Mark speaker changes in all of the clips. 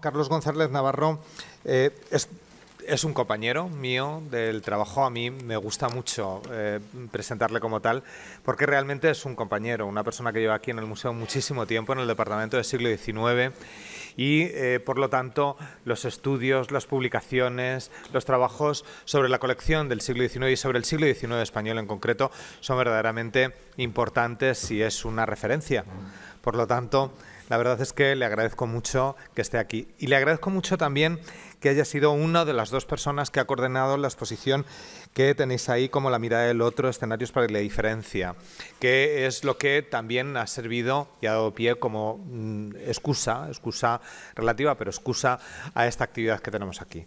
Speaker 1: Carlos González Navarro eh, es, un compañero mío del trabajo. A mí me gusta mucho eh, presentarle como tal, porque realmente es un compañero, una persona que lleva aquí en el museo muchísimo tiempo, en el departamento del siglo XIX. Y eh, por lo tanto, los estudios, las publicaciones, los trabajos sobre la colección del siglo XIX y sobre el siglo XIX español en concreto son verdaderamente importantes y es una referencia. Por lo tanto, la verdad es que le agradezco mucho que esté aquí y le agradezco mucho también que haya sido una de las dos personas que ha coordinado la exposición que tenéis ahí como la mirada del otro, escenarios para la diferencia, que es lo que también ha servido y ha dado pie como mm, excusa, excusa relativa, pero excusa a esta actividad que tenemos aquí.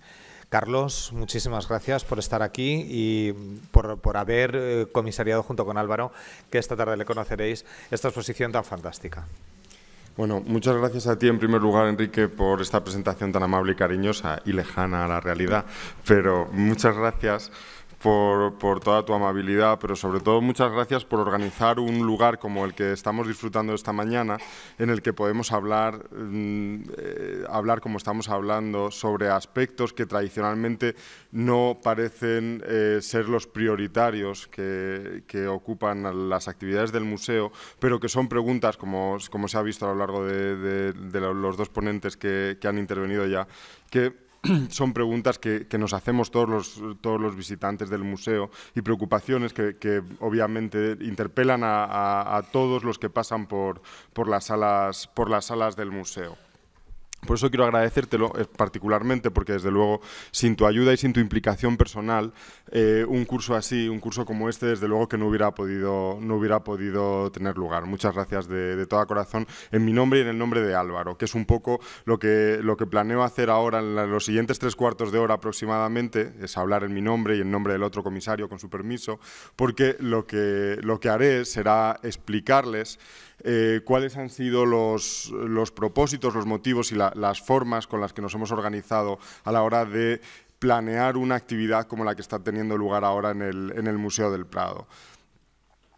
Speaker 1: Carlos, muchísimas gracias por estar aquí y por, haber eh, comisariado junto con Álvaro, que esta tarde le conoceréis, esta exposición tan fantástica.
Speaker 2: Bueno, muchas gracias a ti en primer lugar, Enrique, por esta presentación tan amable y cariñosa y lejana a la realidad, pero muchas gracias por, toda tu amabilidad, pero sobre todo muchas gracias por organizar un lugar como el que estamos disfrutando esta mañana, en el que podemos hablar, mm, eh, hablar como estamos hablando, sobre aspectos que tradicionalmente no parecen eh, ser los prioritarios que, ocupan las actividades del museo, pero que son preguntas, como, como se ha visto a lo largo de, los dos ponentes que, que han intervenido ya, que son preguntas que, nos hacemos todos los, todos los visitantes del museo y preocupaciones que, obviamente interpelan a, a, todos los que pasan por, por, las salas, por las salas del museo. Por eso quiero agradecértelo eh, particularmente, porque desde luego sin tu ayuda y sin tu implicación personal eh, un curso así, un curso como este, desde luego que no hubiera podido, no hubiera podido tener lugar. Muchas gracias de, todo corazón en mi nombre y en el nombre de Álvaro, que es un poco lo que, lo que planeo hacer ahora en los siguientes tres cuartos de hora aproximadamente, es hablar en mi nombre y en nombre del otro comisario con su permiso, porque lo que, lo que haré será explicarles eh, cuáles han sido los, propósitos, los motivos y las formas con las que nos hemos organizado a la hora de planear una actividad como la que está teniendo lugar ahora en el, Museo del Prado.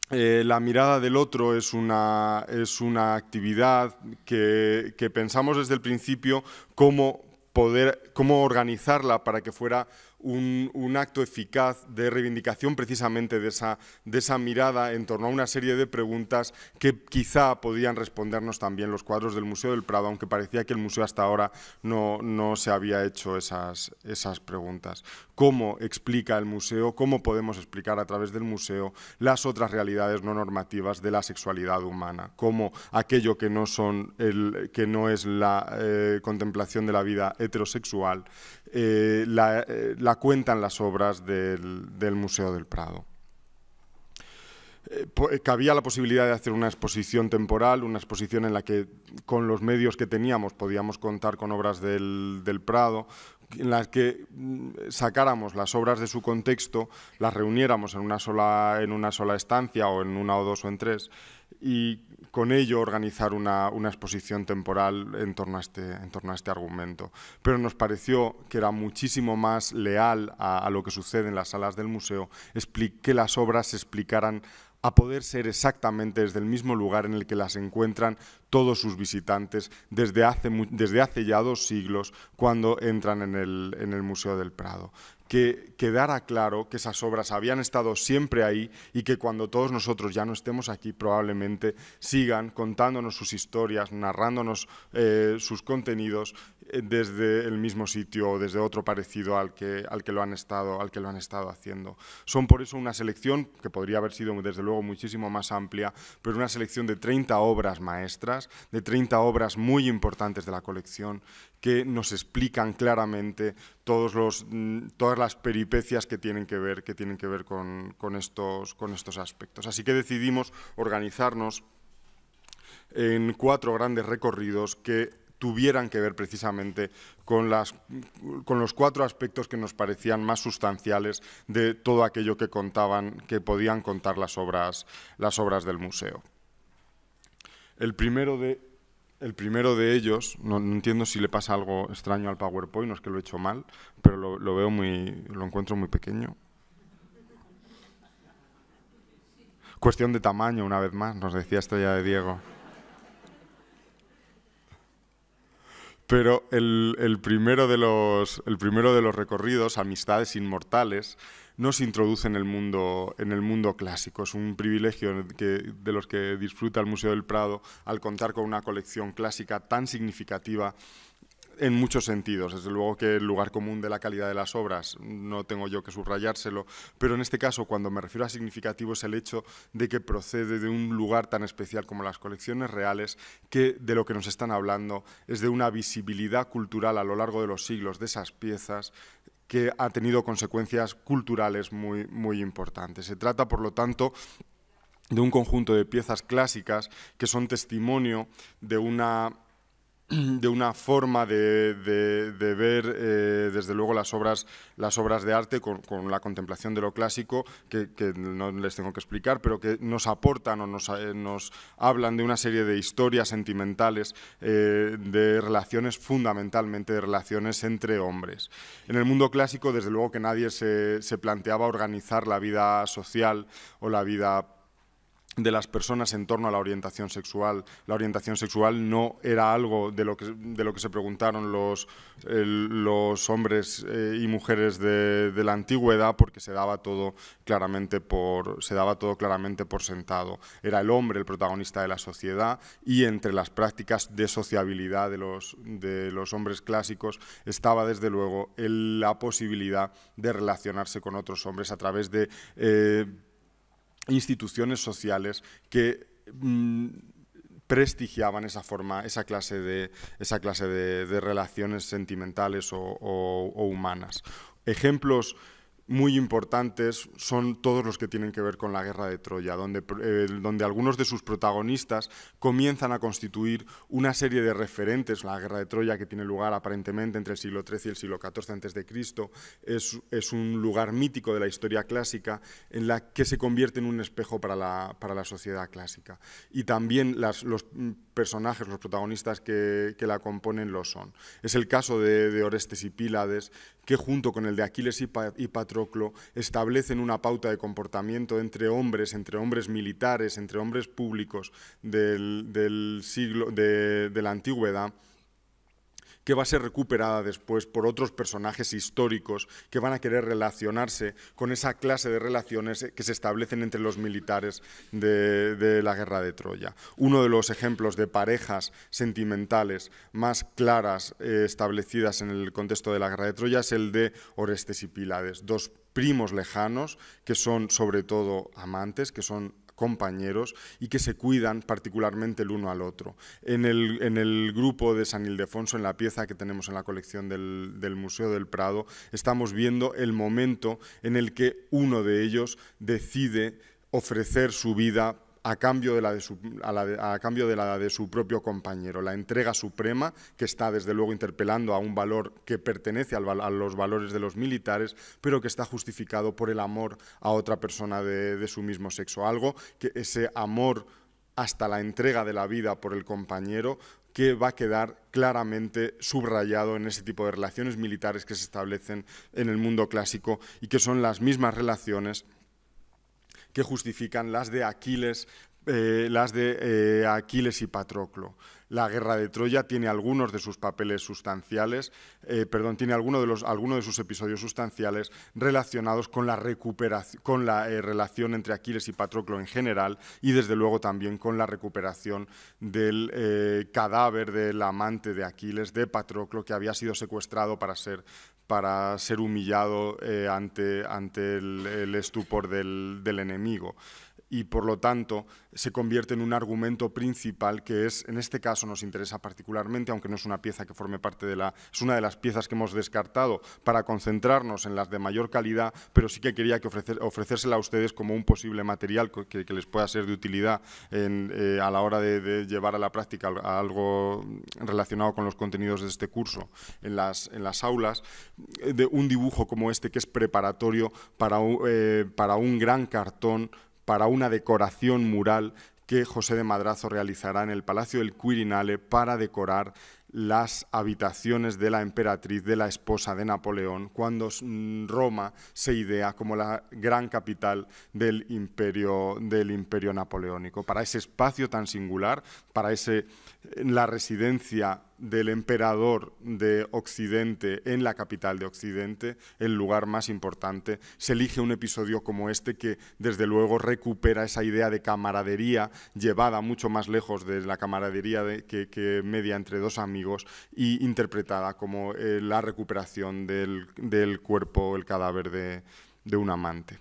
Speaker 2: Eh, la mirada del otro es una, es una actividad que, que pensamos desde el principio cómo, poder, cómo organizarla para que fuera un, acto eficaz de reivindicación precisamente de esa, de esa mirada en torno a una serie de preguntas que quizá podían respondernos también los cuadros del Museo del Prado, aunque parecía que el museo hasta ahora no, no se había hecho esas, esas preguntas. ¿Cómo explica el museo, cómo podemos explicar a través del museo las otras realidades no normativas de la sexualidad humana? ¿Cómo aquello que no, son el, que no es la eh, contemplación de la vida heterosexual eh, eh, la, cuentan las obras del, Museo del Prado. Eh, cabía la posibilidad de hacer una exposición temporal, una exposición en la que con los medios que teníamos podíamos contar con obras del, Prado, en las que mm, sacáramos las obras de su contexto, las reuniéramos en una sola, en una sola estancia o en una o dos o en tres y con ello organizar una, exposición temporal este, en torno, a este, argumento. Pero nos pareció que era muchísimo más leal a, lo que sucede en las salas del museo que las obras se explicaran a poder ser exactamente desde el mismo lugar en el que las encuentran todos sus visitantes desde hace, ya dos siglos cuando entran en el Museo del Prado que quedara claro que esas obras habían estado siempre ahí y que cuando todos nosotros ya no estemos aquí probablemente sigan contándonos sus historias, narrándonos eh, sus contenidos desde el mismo sitio o desde otro parecido al que, al que, lo han estado, al que lo han estado haciendo. Son por eso una selección, que podría haber sido desde luego muchísimo más amplia, pero una selección de 30 obras maestras, de 30 obras muy importantes de la colección que nos explican claramente todos los, mm, todas las peripecias que tienen que ver, que tienen que ver con, estos, con estos aspectos. Así que decidimos organizarnos en cuatro grandes recorridos que tuvieran que ver precisamente con, las, con los cuatro aspectos que nos parecían más sustanciales de todo aquello que contaban, que podían contar las obras, las obras del museo. El primero de, el primero de ellos, no, entiendo si le pasa algo extraño al PowerPoint, no es que lo he hecho mal, pero lo, veo muy, lo encuentro muy pequeño. Cuestión de tamaño, una vez más, nos decía ya de Diego. Pero el, primero de los, recorridos, Amistades Inmortales, no se introduce en el mundo, clásico. Es un privilegio de los que disfruta el Museo del Prado al contar con una colección clásica tan significativa en muchos sentidos. Desde luego que el lugar común de la calidad de las obras no tengo yo que subrayárselo, pero en este caso cuando me refiero a significativo es el hecho de que procede de un lugar tan especial como las colecciones reales, que de lo que nos están hablando es de una visibilidad cultural a lo largo de los siglos de esas piezas que ha tenido consecuencias culturales muy, muy importantes. Se trata, por lo tanto, de un conjunto de piezas clásicas que son testimonio de una de una forma de, ver, eh, desde luego, las obras, las obras de arte con, la contemplación de lo clásico, que, no les tengo que explicar, pero que nos aportan o nos, eh, hablan de una serie de historias sentimentales, eh, de relaciones, fundamentalmente de relaciones entre hombres. En el mundo clásico, desde luego que nadie se, se planteaba organizar la vida social o la vida de las personas en torno a la orientación sexual. La orientación sexual no era algo de lo que, de lo que se preguntaron los, los hombres eh, y mujeres de, la antigüedad porque se daba, todo claramente por, se daba todo claramente por sentado. Era el hombre el protagonista de la sociedad y entre las prácticas de sociabilidad de los, de los hombres clásicos estaba desde luego la posibilidad de relacionarse con otros hombres a través de... Eh, instituciones sociales que mm, prestigiaban esa forma, esa clase de, esa clase de, relaciones sentimentales o, o humanas. Ejemplos muy importantes son todos los que tienen que ver con la guerra de Troya, donde, eh, donde, algunos de sus protagonistas comienzan a constituir una serie de referentes. La guerra de Troya, que tiene lugar aparentemente entre el siglo XIII y el siglo XIV a.C., es, es un lugar mítico de la historia clásica en la que se convierte en un espejo para la, sociedad clásica. Y también las, los mm, personajes, los protagonistas que, la componen lo son. Es el caso de, Orestes y Pílades, que junto con el de Aquiles y, Patroclo establecen una pauta de comportamiento entre hombres, entre hombres militares, entre hombres públicos del, siglo, de la antigüedad, que va a ser recuperada después por otros personajes históricos que van a querer relacionarse con esa clase de relaciones que se establecen entre los militares de, la guerra de Troya. Uno de los ejemplos de parejas sentimentales más claras eh, establecidas en el contexto de la guerra de Troya es el de Orestes y Pilades, dos primos lejanos que son sobre todo amantes, que son compañeros y que se cuidan particularmente el uno al otro. En el, grupo de San Ildefonso, en la pieza que tenemos en la colección del, del Museo del Prado, estamos viendo el momento en el que uno de ellos decide ofrecer su vida a cambio de la de su, cambio de la de su propio compañero. La entrega suprema, que está desde luego interpelando a un valor que pertenece a los valores de los militares, pero que está justificado por el amor a otra persona de, de su mismo sexo. Algo que ese amor hasta la entrega de la vida por el compañero que va a quedar claramente subrayado en ese tipo de relaciones militares que se establecen en el mundo clásico y que son las mismas relaciones que justifican las de Aquiles, eh, las de eh, Aquiles y Patroclo. La guerra de Troya tiene algunos de sus papeles sustanciales, eh, perdón, tiene algunos de, de sus episodios sustanciales relacionados con la, recuperación, con la relación entre Aquiles y Patroclo en general y desde luego también con la recuperación del cadáver del amante de Aquiles, de Patroclo, que había sido secuestrado para ser para ser humillado eh, ante, ante el, estupor del, del enemigo y por lo tanto se convierte en un argumento principal que es, en este caso nos interesa particularmente, aunque no es una pieza que forme parte de la, es una de las piezas que hemos descartado para concentrarnos en las de mayor calidad, pero sí que quería que ofrecérsela a ustedes como un posible material que, les pueda ser de utilidad eh, a la hora de, llevar a la práctica algo relacionado con los contenidos de este curso en las, en las aulas, eh, de un dibujo como este que es preparatorio para, eh, para un gran cartón para una decoración mural que José de Madrazo realizará en el Palacio del Quirinale para decorar las habitaciones de la emperatriz, de la esposa de Napoleón, cuando Roma se idea como la gran capital del imperio, del imperio napoleónico. Para ese espacio tan singular, para ese la residencia del emperador de Occidente en la capital de Occidente, el lugar más importante. Se elige un episodio como este que desde luego recupera esa idea de camaradería llevada mucho más lejos de la camaradería que, media entre dos amigos y interpretada como eh, la recuperación del, cuerpo, el cadáver de un amante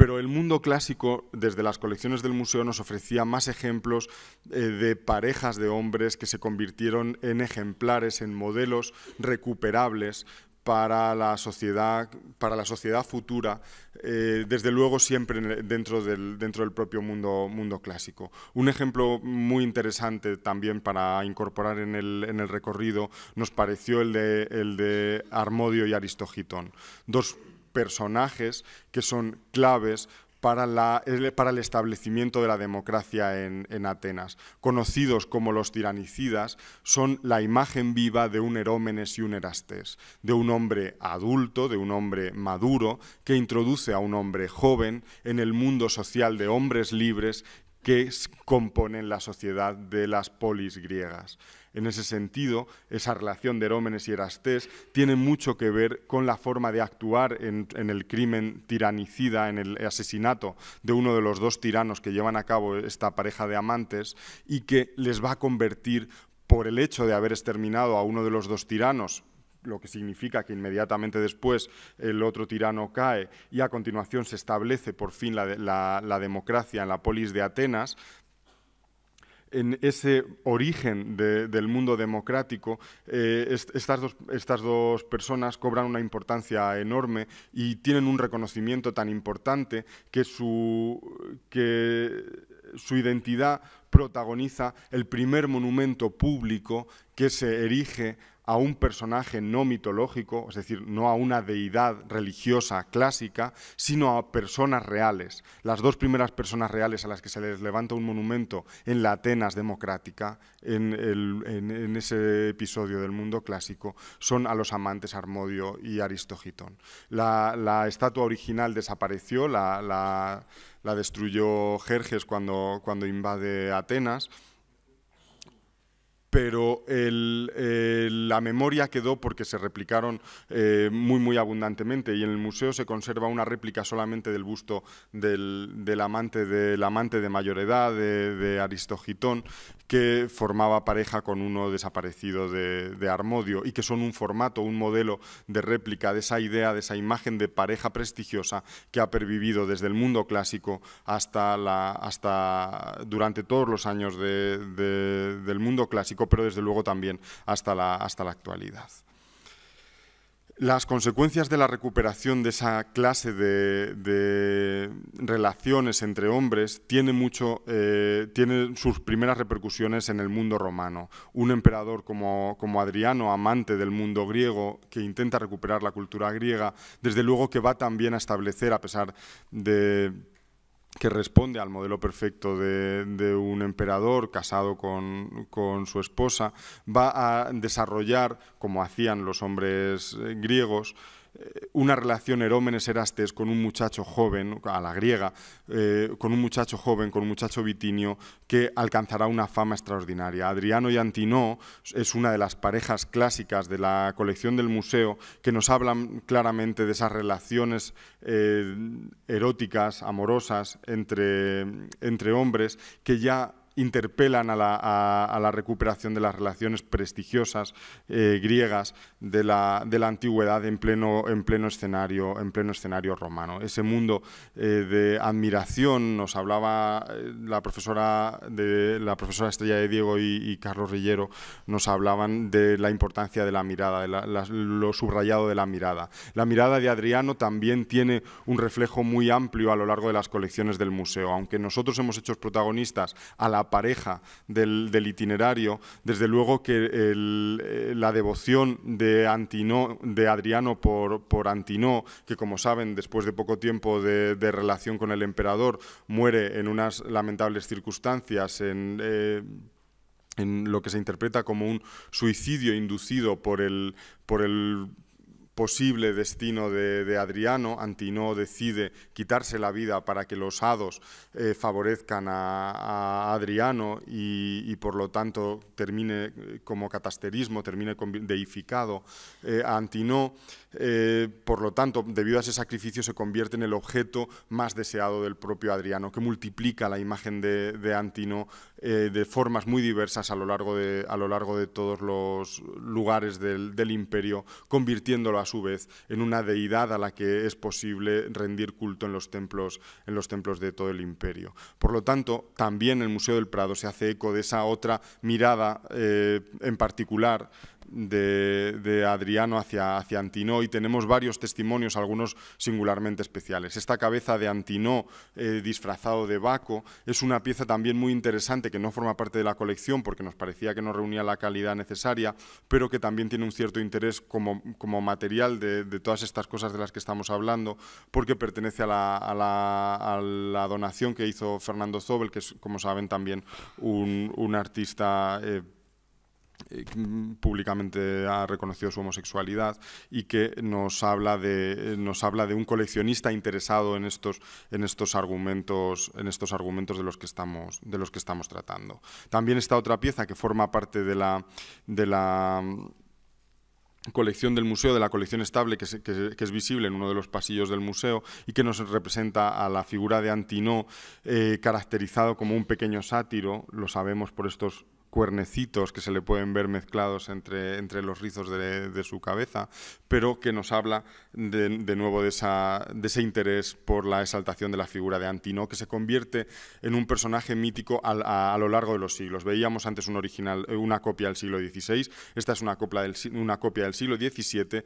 Speaker 2: pero el mundo clásico, desde las colecciones del museo, nos ofrecía más ejemplos eh, de parejas de hombres que se convirtieron en ejemplares, en modelos recuperables para la sociedad, para la sociedad futura, eh, desde luego siempre dentro del, propio mundo, clásico. Un ejemplo muy interesante también para incorporar en el, recorrido nos pareció el de, Armodio y Aristogitón, dos personajes que son claves para, el establecimiento de la democracia en, Atenas. Conocidos como los tiranicidas, son la imagen viva de un Herómenes y un Erastes, de un hombre adulto, de un hombre maduro, que introduce a un hombre joven en el mundo social de hombres libres que componen la sociedad de las polis griegas. En ese sentido, esa relación de Herómenes y Erastés tiene mucho que ver con la forma de actuar en, el crimen tiranicida, en el asesinato de uno de los dos tiranos que llevan a cabo esta pareja de amantes y que les va a convertir por el hecho de haber exterminado a uno de los dos tiranos, lo que significa que inmediatamente después el otro tirano cae y a continuación se establece por fin la, democracia en la polis de Atenas, en ese origen del mundo democrático, eh, estas, dos, estas dos personas cobran una importancia enorme y tienen un reconocimiento tan importante que su, que su identidad protagoniza el primer monumento público que se erige a un personaje no mitológico, es decir, no a una deidad religiosa clásica, sino a personas reales. Las dos primeras personas reales a las que se les levanta un monumento en la Atenas democrática, en, ese episodio del mundo clásico, son a los amantes Armodio y Aristogitón. La, estatua original desapareció, la, destruyó Jerjes cuando invade Atenas pero eh, la memoria quedó porque se replicaron eh, muy, muy abundantemente y en el museo se conserva una réplica solamente del busto del, amante, del amante de mayor edad, de, de, Aristogitón, que formaba pareja con uno desaparecido de, de, Armodio y que son un formato, un modelo de réplica de esa idea, de esa imagen de pareja prestigiosa que ha pervivido desde el mundo clásico hasta, la, hasta durante todos los años del mundo clásico pero desde luego también hasta la, hasta la actualidad. Las consecuencias de la recuperación de esa clase de, relaciones entre hombres tiene mucho, eh, sus primeras repercusiones en el mundo romano. Un emperador como, Adriano, amante del mundo griego, que intenta recuperar la cultura griega, desde luego que va también a establecer, a pesar de que responde al modelo perfecto de, un emperador casado con, su esposa, va a desarrollar, como hacían los hombres eh, griegos, una relación erómenes Erastes con un muchacho joven, a la griega, eh, con un muchacho joven, con un muchacho vitinio, que alcanzará una fama extraordinaria. Adriano y Antinó es una de las parejas clásicas de la colección del museo que nos hablan claramente de esas relaciones eh, eróticas, amorosas entre, entre hombres que ya interpelan a la, recuperación de las relaciones prestigiosas eh, griegas de la, antigüedad en pleno, en, pleno escenario, en pleno escenario romano. Ese mundo eh, de admiración nos hablaba eh, la profesora, de, la profesora Estrella de Diego y, Carlos Rillero, nos hablaban de la importancia de la mirada, de lo subrayado de la mirada. La mirada de Adriano también tiene un reflejo muy amplio a lo largo de las colecciones del museo, aunque nosotros hemos hecho protagonistas a la pareja del, itinerario. Desde luego que eh, la devoción de, Antino, de Adriano por, por Antino, que como saben, después de poco tiempo de, relación con el emperador, muere en unas lamentables circunstancias en... Eh, en lo que se interpreta como un suicidio inducido por el, por el posible destino de, Adriano, Antino decide quitarse la vida para que los hados eh, favorezcan a, Adriano y, por lo tanto termine eh, como catasterismo, termine deificado a eh, Antino. Eh, por lo tanto, debido a ese sacrificio, se convierte en el objeto más deseado del propio Adriano, que multiplica la imagen de, Antino eh, de formas muy diversas a lo largo de, a lo largo de todos los lugares del, imperio, convirtiéndolo a su vez en una deidad a la que es posible rendir culto en los templos, en los templos de todo el imperio. Por lo tanto, también el Museo del Prado se hace eco de esa otra mirada eh, en particular de, Adriano hacia, hacia Antinó y tenemos varios testimonios, algunos singularmente especiales. Esta cabeza de Antinó eh, disfrazado de Baco es una pieza también muy interesante que no forma parte de la colección porque nos parecía que no reunía la calidad necesaria, pero que también tiene un cierto interés como, como material de, todas estas cosas de las que estamos hablando porque pertenece a la, donación que hizo Fernando Zobel, que es, como saben, también un, artista. Eh, eh, públicamente ha reconocido su homosexualidad y que nos habla de eh, nos habla de un coleccionista interesado en estos en estos argumentos en estos argumentos de los que estamos de los que estamos tratando. También está otra pieza que forma parte de la de la mm, colección del museo, de la colección estable que, es visible en uno de los pasillos del museo y que nos representa a la figura de Antinó eh, caracterizado como un pequeño sátiro, lo sabemos por estos cuernecitos que se le pueden ver mezclados entre, entre los rizos de, su cabeza, pero que nos habla de, nuevo de, esa, de, ese interés por la exaltación de la figura de Antino, que se convierte en un personaje mítico a, lo largo de los siglos. Veíamos antes un original, eh, una copia del siglo XVI, esta es una, copla del, una copia del siglo XVII,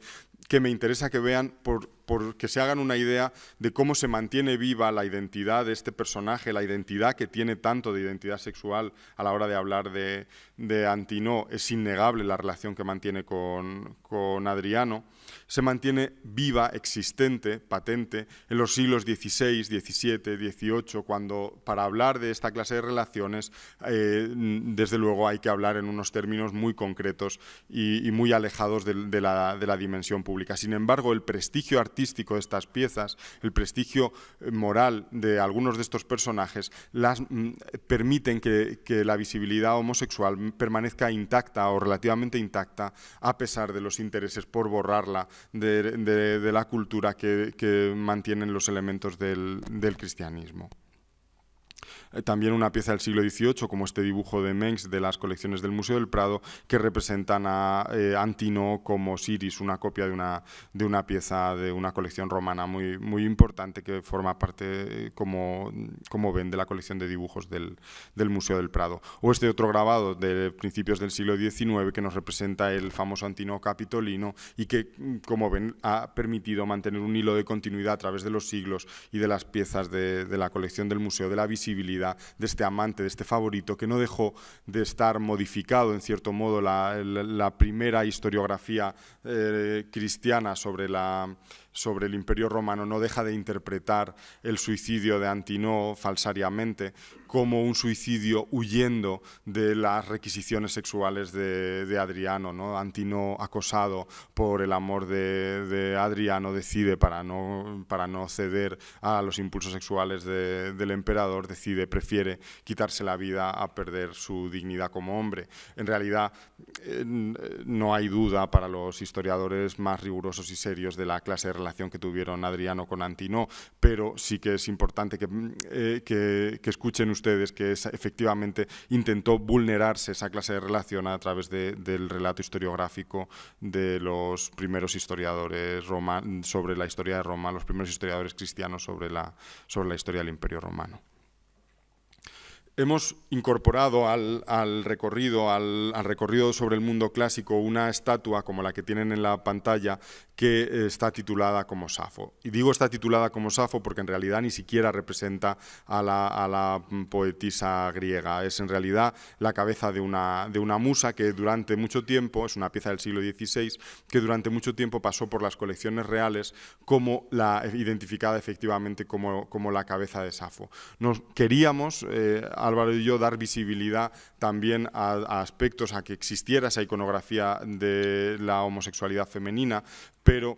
Speaker 2: que me interesa que vean por porque se hagan una idea de cómo se mantiene viva la identidad de este personaje, la identidad que tiene tanto de identidad sexual a la hora de hablar de, de Antino es innegable la relación que mantiene con, Adriano, se mantiene viva, existente, patente, en los siglos XVI, XVII, XVIII, cuando para hablar de esta clase de relaciones, eh, desde luego hay que hablar en unos términos muy concretos y, muy alejados de, la, dimensión pública. Sin embargo, el prestigio artístico de estas piezas, el prestigio eh, moral de algunos de estos personajes, las, mm, permiten que, que la visibilidad homosexual permanezca intacta o relativamente intacta a pesar de los intereses por borrarla de, la cultura que, mantienen los elementos del cristianismo. Eh, también una pieza del siglo XVIII, como este dibujo de Mengs de las colecciones del Museo del Prado, que representan a eh, Antino como Siris, una copia de una, de una pieza de una colección romana muy, muy importante que forma parte, eh, como, como ven, de la colección de dibujos del, Museo del Prado. O este otro grabado de principios del siglo XIX que nos representa el famoso Antino Capitolino y que, como ven, ha permitido mantener un hilo de continuidad a través de los siglos y de las piezas de la colección del Museo, de la visibilidad de este amante, de este favorito, que no dejó de estar modificado, en cierto modo, la, primera historiografía eh, cristiana sobre la sobre el Imperio Romano no deja de interpretar el suicidio de Antínoo falsariamente como un suicidio huyendo de las requisiciones sexuales de, de Adriano. ¿no? Antino, acosado por el amor de, Adriano, decide, para no, para no ceder a los impulsos sexuales del emperador, decide, prefiere quitarse la vida a perder su dignidad como hombre. En realidad, eh, eh, no hay duda para los historiadores más rigurosos y serios de la clase relación que tuvieron Adriano con Antino, pero sí que es importante que, mm, eh, que, escuchen ustedes que efectivamente intentó vulnerarse esa clase de relación a través del relato historiográfico de los primeros historiadores sobre la historia de Roma, los primeros historiadores cristianos sobre la, sobre la historia del Imperio Romano. Hemos incorporado al, recorrido, al, recorrido sobre el mundo clásico, una estatua como la que tienen en la pantalla que eh, está titulada como Safo. Y digo está titulada como Safo porque en realidad ni siquiera representa a la, poetisa griega. Es en realidad la cabeza de una, musa que durante mucho tiempo, es una pieza del siglo XVI, que durante mucho tiempo pasó por las colecciones reales como la identificada efectivamente como, la cabeza de Safo. Nos queríamos... Eh, Álvaro y yo dar visibilidad también a, aspectos, a que existiera esa iconografía de la homosexualidad femenina, pero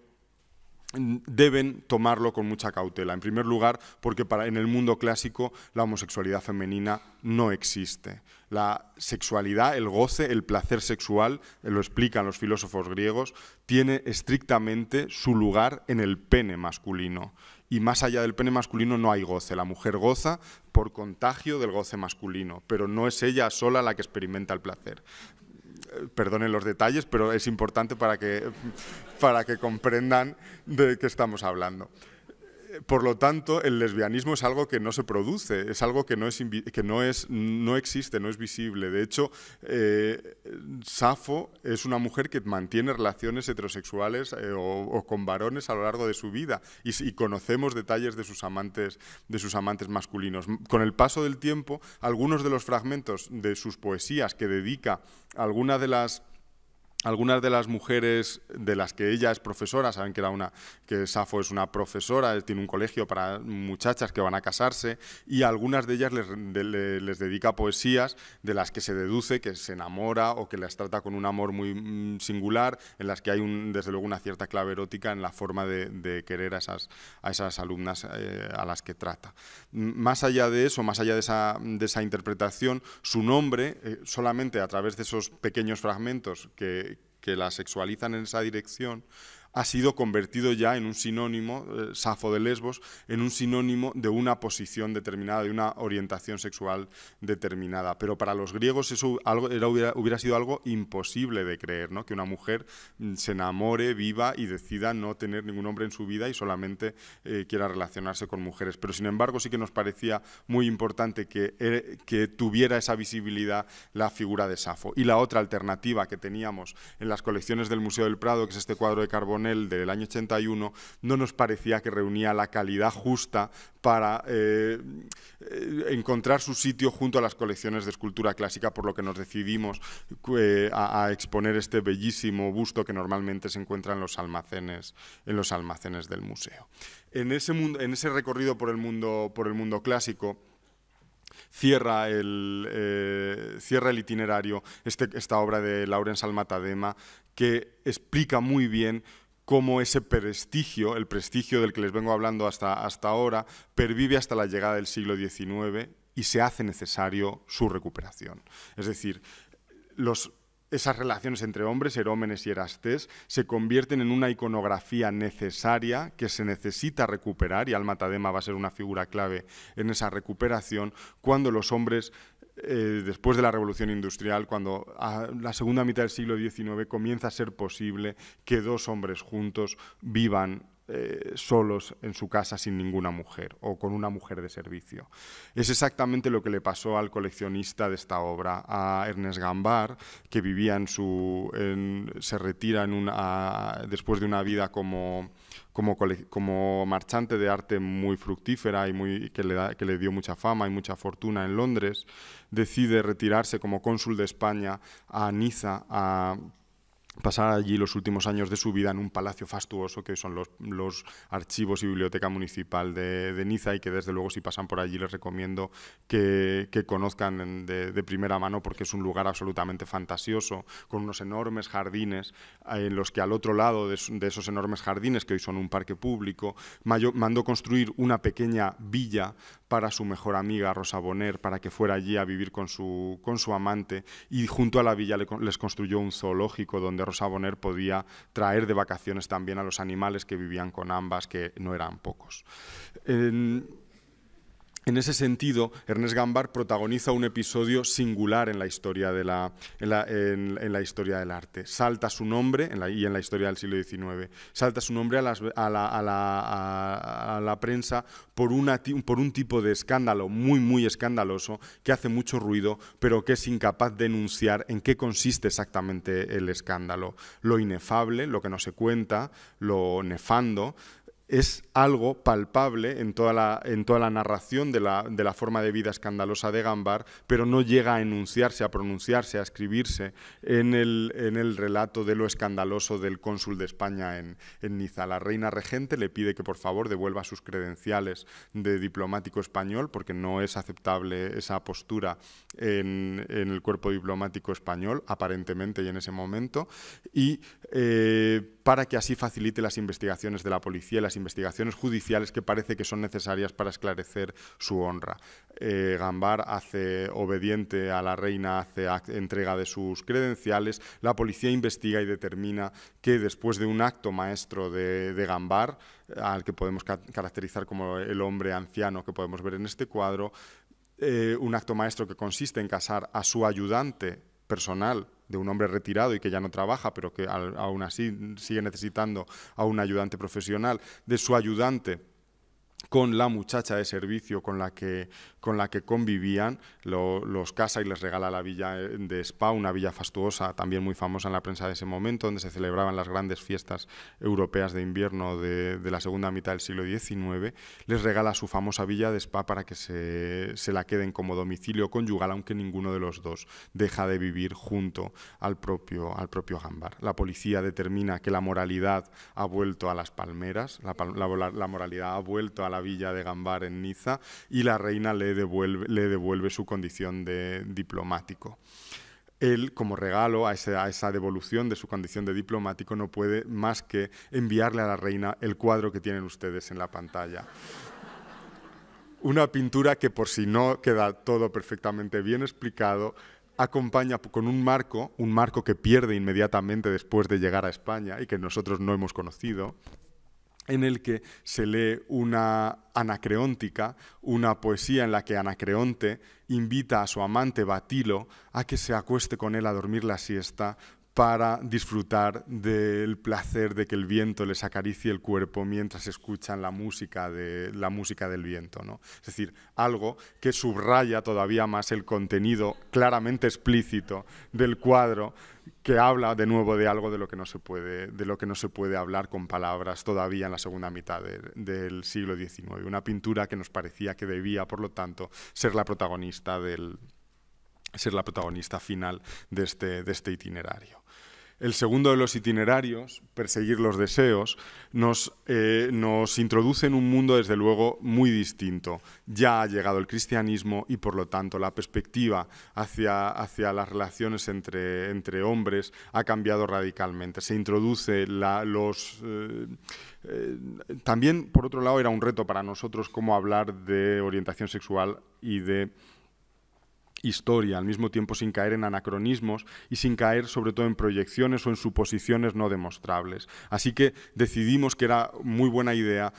Speaker 2: deben tomarlo con mucha cautela. En primer lugar, porque en el mundo clásico la homosexualidad femenina no existe. La sexualidad, el goce, el placer sexual, lo explican los filósofos griegos, tiene estrictamente su lugar en el pene masculino y más allá del pene masculino no hay goce. La mujer goza por contagio del goce masculino, pero no es ella sola la que experimenta el placer. Eh, perdonen los detalles, pero es importante para que, para que comprendan de qué estamos hablando por lo tanto, el lesbianismo es algo que no se produce, es algo que no, es que no, es, no existe, no es visible. De hecho, eh, Safo es una mujer que mantiene relaciones heterosexuales eh, o, con varones a lo largo de su vida y, conocemos detalles de sus, amantes, de sus amantes masculinos. Con el paso del tiempo, algunos de los fragmentos de sus poesías que dedica alguna de las algunas de las mujeres de las que ella es profesora, saben que, era una, que Safo es una profesora, eh, tiene un colegio para muchachas que van a casarse y algunas de ellas les, dedica poesías de las que se deduce que se enamora o que las trata con un amor muy mm, singular, en las que hay desde luego una cierta clave erótica en la forma de, querer a esas, a esas alumnas eh, a las que trata. Más allá de eso, más allá de esa, de esa interpretación, su nombre, eh, solamente a través de esos pequeños fragmentos que que la sexualizan en esa dirección, ha sido convertido ya en un sinónimo, eh, Safo de Lesbos, en un sinónimo de una posición determinada, de una orientación sexual determinada. Pero para los griegos eso era, hubiera, sido algo imposible de creer, ¿no? que una mujer mm, se enamore, viva y decida no tener ningún hombre en su vida y solamente eh, quiera relacionarse con mujeres. Pero sin embargo sí que nos parecía muy importante que, er, que tuviera esa visibilidad la figura de Safo. Y la otra alternativa que teníamos en las colecciones del Museo del Prado, que es este cuadro de carbón del año 81 no nos parecía que reunía la calidad justa para eh, eh, encontrar su sitio junto a las colecciones de escultura clásica, por lo que nos decidimos eh, a, exponer este bellísimo busto que normalmente se encuentra en los almacenes, en los almacenes del museo. En ese, en ese recorrido por el mundo, por el mundo clásico, Cierra el, cierra el, itinerario este, esta obra de Laurens Almatadema que explica muy bien cómo ese prestigio, el prestigio del que les vengo hablando hasta, hasta ahora, pervive hasta la llegada del siglo XIX y se hace necesario su recuperación. Es decir, los esas relaciones entre hombres, Herómenes y Erastés, se convierten en una iconografía necesaria que se necesita recuperar, y Tadema va a ser una figura clave en esa recuperación, cuando los hombres, eh, después de la Revolución Industrial, cuando a la segunda mitad del siglo XIX comienza a ser posible que dos hombres juntos vivan eh, solos en su casa sin ninguna mujer o con una mujer de servicio. Es exactamente lo que le pasó al coleccionista de esta obra, a Ernest Gambar, que vivía en su, se retira en una, después de una vida como como, como, marchante de arte muy fructífera y muy, que le, que, le dio mucha fama y mucha fortuna en Londres, decide retirarse como cónsul de España a Niza, a pasar allí los últimos años de su vida en un palacio fastuoso que son los, archivos y biblioteca municipal de, Niza y que desde luego si pasan por allí les recomiendo que, conozcan de, primera mano porque es un lugar absolutamente fantasioso con unos enormes jardines eh, en los que al otro lado de, esos enormes jardines que hoy son un parque público mandó construir una pequeña villa para su mejor amiga Rosa Boner para que fuera allí a vivir con su, con su amante y junto a la villa les construyó un zoológico donde Rosa podía traer de vacaciones también a los animales que vivían con ambas, que no eran pocos. En ese sentido, Ernest Gambar protagoniza un episodio singular en la historia, de la, historia del arte. Salta su nombre, y en la historia del siglo XIX, salta su nombre a, la, prensa por, por un tipo de escándalo muy, muy escandaloso, que hace mucho ruido, pero que es incapaz de denunciar en qué consiste exactamente el escándalo. Lo inefable, lo que no se cuenta, lo nefando, es algo palpable en toda la, en toda la narración de la, forma de vida escandalosa de Gambar, pero no llega a enunciarse, a pronunciarse, a escribirse en el, relato de lo escandaloso del cónsul de España en, Niza. La reina regente le pide que por favor devuelva sus credenciales de diplomático español, porque no es aceptable esa postura en, el cuerpo diplomático español, aparentemente y en ese momento, y... Eh, para que así facilite las investigaciones de la policía y las investigaciones judiciales que parece que son necesarias para esclarecer su honra. Eh, Gambar hace obediente a la reina, hace entrega de sus credenciales, la policía investiga y determina que después de un acto maestro de, Gambar, al que podemos caracterizar como el hombre anciano que podemos ver en este cuadro, eh, un acto maestro que consiste en casar a su ayudante personal de un hombre retirado y que ya no trabaja, pero que aún así sigue necesitando a un ayudante profesional, de su ayudante con la muchacha de servicio con la que con la que convivían, los casa y les regala la villa eh, de Spa, una villa fastuosa también muy famosa en la prensa de ese momento, donde se celebraban las grandes fiestas europeas de invierno de, la segunda mitad del siglo XIX, les regala su famosa villa de Spa para que se, la queden como domicilio conyugal, aunque ninguno de los dos deja de vivir junto al propio, al propio Gambar. La policía determina que la moralidad ha vuelto a las palmeras, la, moralidad ha vuelto a la villa de Gambar en Niza y la reina le devuelve, le devuelve su condición de diplomático él, como regalo a, a, esa devolución de su condición de diplomático, no puede más que enviarle a la reina el cuadro que tienen ustedes en la pantalla. Una pintura que, por si no queda todo perfectamente bien explicado, acompaña con un marco, un marco que pierde inmediatamente después de llegar a España y que nosotros no hemos conocido, en el que se lee una anacreóntica, una poesía en la que Anacreonte invita a su amante Batilo a que se acueste con él a dormir la siesta para disfrutar del placer de que el viento les acaricie el cuerpo mientras escuchan la música, de, la música del viento. ¿no? Es decir, algo que subraya todavía más el contenido claramente explícito del cuadro que habla de nuevo de algo de lo que no se puede, de lo que no se puede hablar con palabras todavía en la segunda mitad del siglo XIX. Una pintura que nos parecía que debía, por lo tanto, ser la protagonista del ser la protagonista final de este, este itinerario. El segundo de los itinerarios, Perseguir los deseos, nos, eh, nos introduce en un mundo, desde luego, muy distinto. Ya ha llegado el cristianismo y, por lo tanto, la perspectiva hacia, hacia las relaciones entre, entre hombres ha cambiado radicalmente. Se introduce los... Eh, eh, también, por otro lado, era un reto para nosotros cómo hablar de orientación sexual y de historia, al mismo tiempo sin caer en anacronismos y sin caer sobre todo en proyecciones o en suposiciones no demostrables. Así que decidimos que era muy buena idea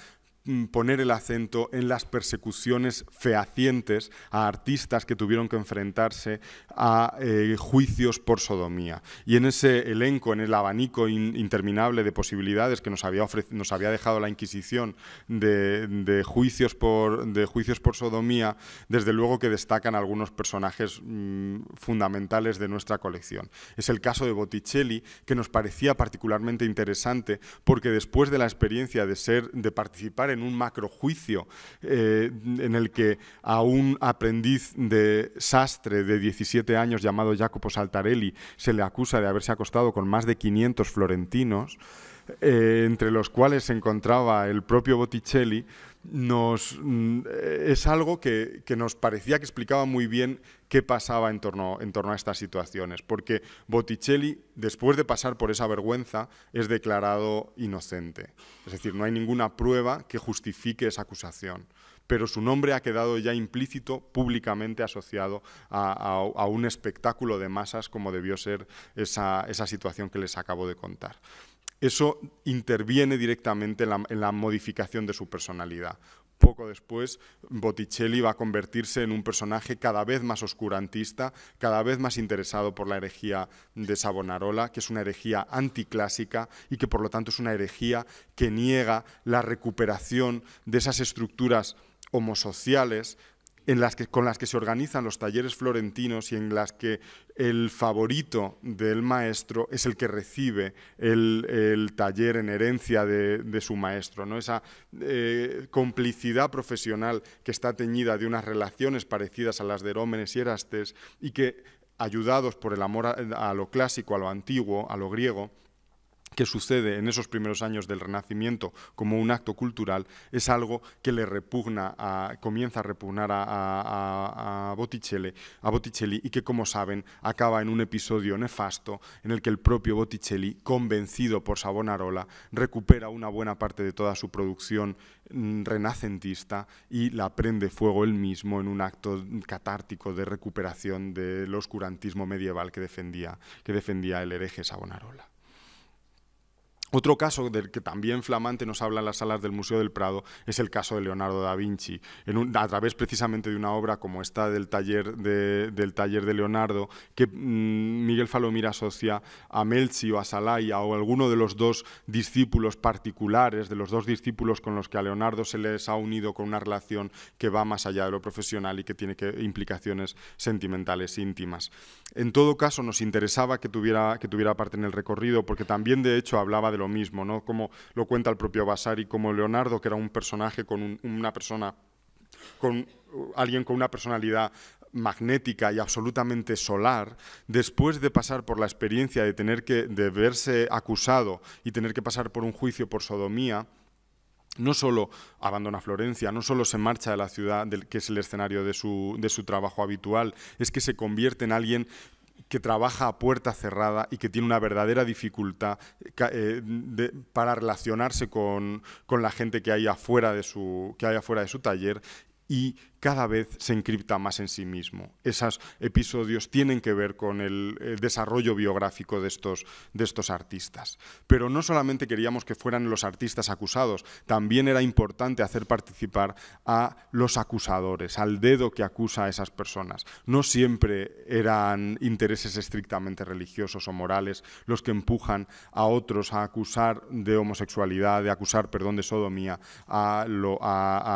Speaker 2: Mm, poner el acento en las persecuciones fehacientes a artistas que tuvieron que enfrentarse a eh, juicios por sodomía. Y en ese elenco, en el abanico interminable de posibilidades que nos había, nos había dejado la Inquisición de, juicios por, de juicios por sodomía, desde luego que destacan algunos personajes mm, fundamentales de nuestra colección. Es el caso de Botticelli, que nos parecía particularmente interesante porque después de la experiencia de, ser, de participar en en un macrojuicio eh, en el que a un aprendiz de sastre de 17 años llamado Jacopo Saltarelli se le acusa de haberse acostado con más de 500 florentinos, eh, entre los cuales se encontraba el propio Botticelli, Mm, es algo que, nos parecía que explicaba muy bien qué pasaba en torno, en torno a estas situaciones, porque Botticelli, después de pasar por esa vergüenza, es declarado inocente. Es decir, no hay ninguna prueba que justifique esa acusación pero su nombre ha quedado ya implícito, públicamente asociado a, un espectáculo de masas como debió ser esa, esa situación que les acabo de contar. Eso interviene directamente en la, modificación de su personalidad. Poco después, Botticelli va a convertirse en un personaje cada vez más oscurantista, cada vez más interesado por la herejía de Savonarola, que es una herejía anticlásica y que por lo tanto es una herejía que niega la recuperación de esas estructuras homosociales en las que, con las que se organizan los talleres florentinos y en las que el favorito del maestro es el que recibe el, taller en herencia de, su maestro. ¿no? Esa eh, complicidad profesional que está teñida de unas relaciones parecidas a las de Herómenes y Erastes y que ayudados por el amor a lo clásico, a lo antiguo, a lo griego, que sucede en esos primeros años del Renacimiento como un acto cultural es algo que le repugna, comienza a repugnar a, Botticelli, y que, como saben, acaba en un episodio nefasto en el que el propio Botticelli, convencido por Savonarola, recupera una buena parte de toda su producción mm, renacentista y la prende fuego él mismo en un acto catártico de recuperación del oscurantismo medieval que defendía, que defendía el hereje Savonarola. Otro caso del que también flamante nos habla en las salas del Museo del Prado es el caso de Leonardo da Vinci. a través precisamente de una obra como esta del taller de, del taller de Leonardo, que mm, Miguel Falomir asocia a Melzi o a Salaya o a alguno de los dos discípulos particulares, de los dos discípulos con los que a Leonardo se les ha unido con una relación que va más allá de lo profesional y que tiene implicaciones sentimentales íntimas. En todo caso, nos interesaba que tuviera, que tuviera parte en el recorrido, porque también de hecho hablaba de lo mismo, ¿no? Como lo cuenta el propio Vasari, como Leonardo, que era un personaje con una persona, con uh, alguien con una personalidad magnética y absolutamente solar, después de pasar por la experiencia de tener que de verse acusado y tener que pasar por un juicio por sodomía, no solo abandona Florencia, no solo se marcha de la ciudad, que es el escenario de su, de su trabajo habitual, es que se convierte en alguien que trabaja a puerta cerrada y que tiene una verdadera dificultad eh, eh, para relacionarse con, con, la gente que hay afuera de su, que hay afuera de su taller y cada vez se encripta más en sí mismo. Esos episodios tienen que ver con el desarrollo biográfico de estos, de estos artistas. Pero no solamente queríamos que fueran los artistas acusados, también era importante hacer participar a los acusadores, al dedo que acusa a esas personas. No siempre eran intereses estrictamente religiosos o morales los que empujan a otros a acusar de homosexualidad, de acusar, perdón, de sodomía a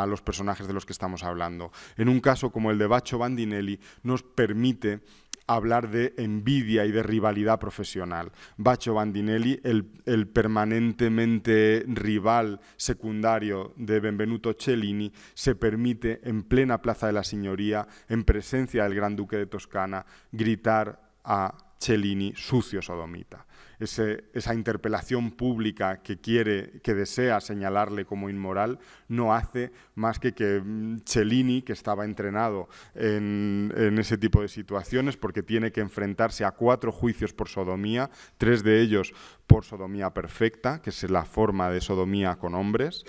Speaker 2: los personajes de los que estamos hablando en un caso como el de Bacho Bandinelli, nos permite hablar de envidia y de rivalidad profesional. Bacho Bandinelli, el, permanentemente rival secundario de Benvenuto Cellini, se permite en plena Plaza de la señoría, en presencia del Gran Duque de Toscana, gritar a Cellini sucio sodomita esa interpelación pública que quiere, que desea señalarle como inmoral, no hace más que que mm, Cellini, que estaba entrenado en ese tipo de situaciones, porque tiene que enfrentarse a cuatro juicios por sodomía, tres de ellos por sodomía perfecta, que es la forma de sodomía con hombres,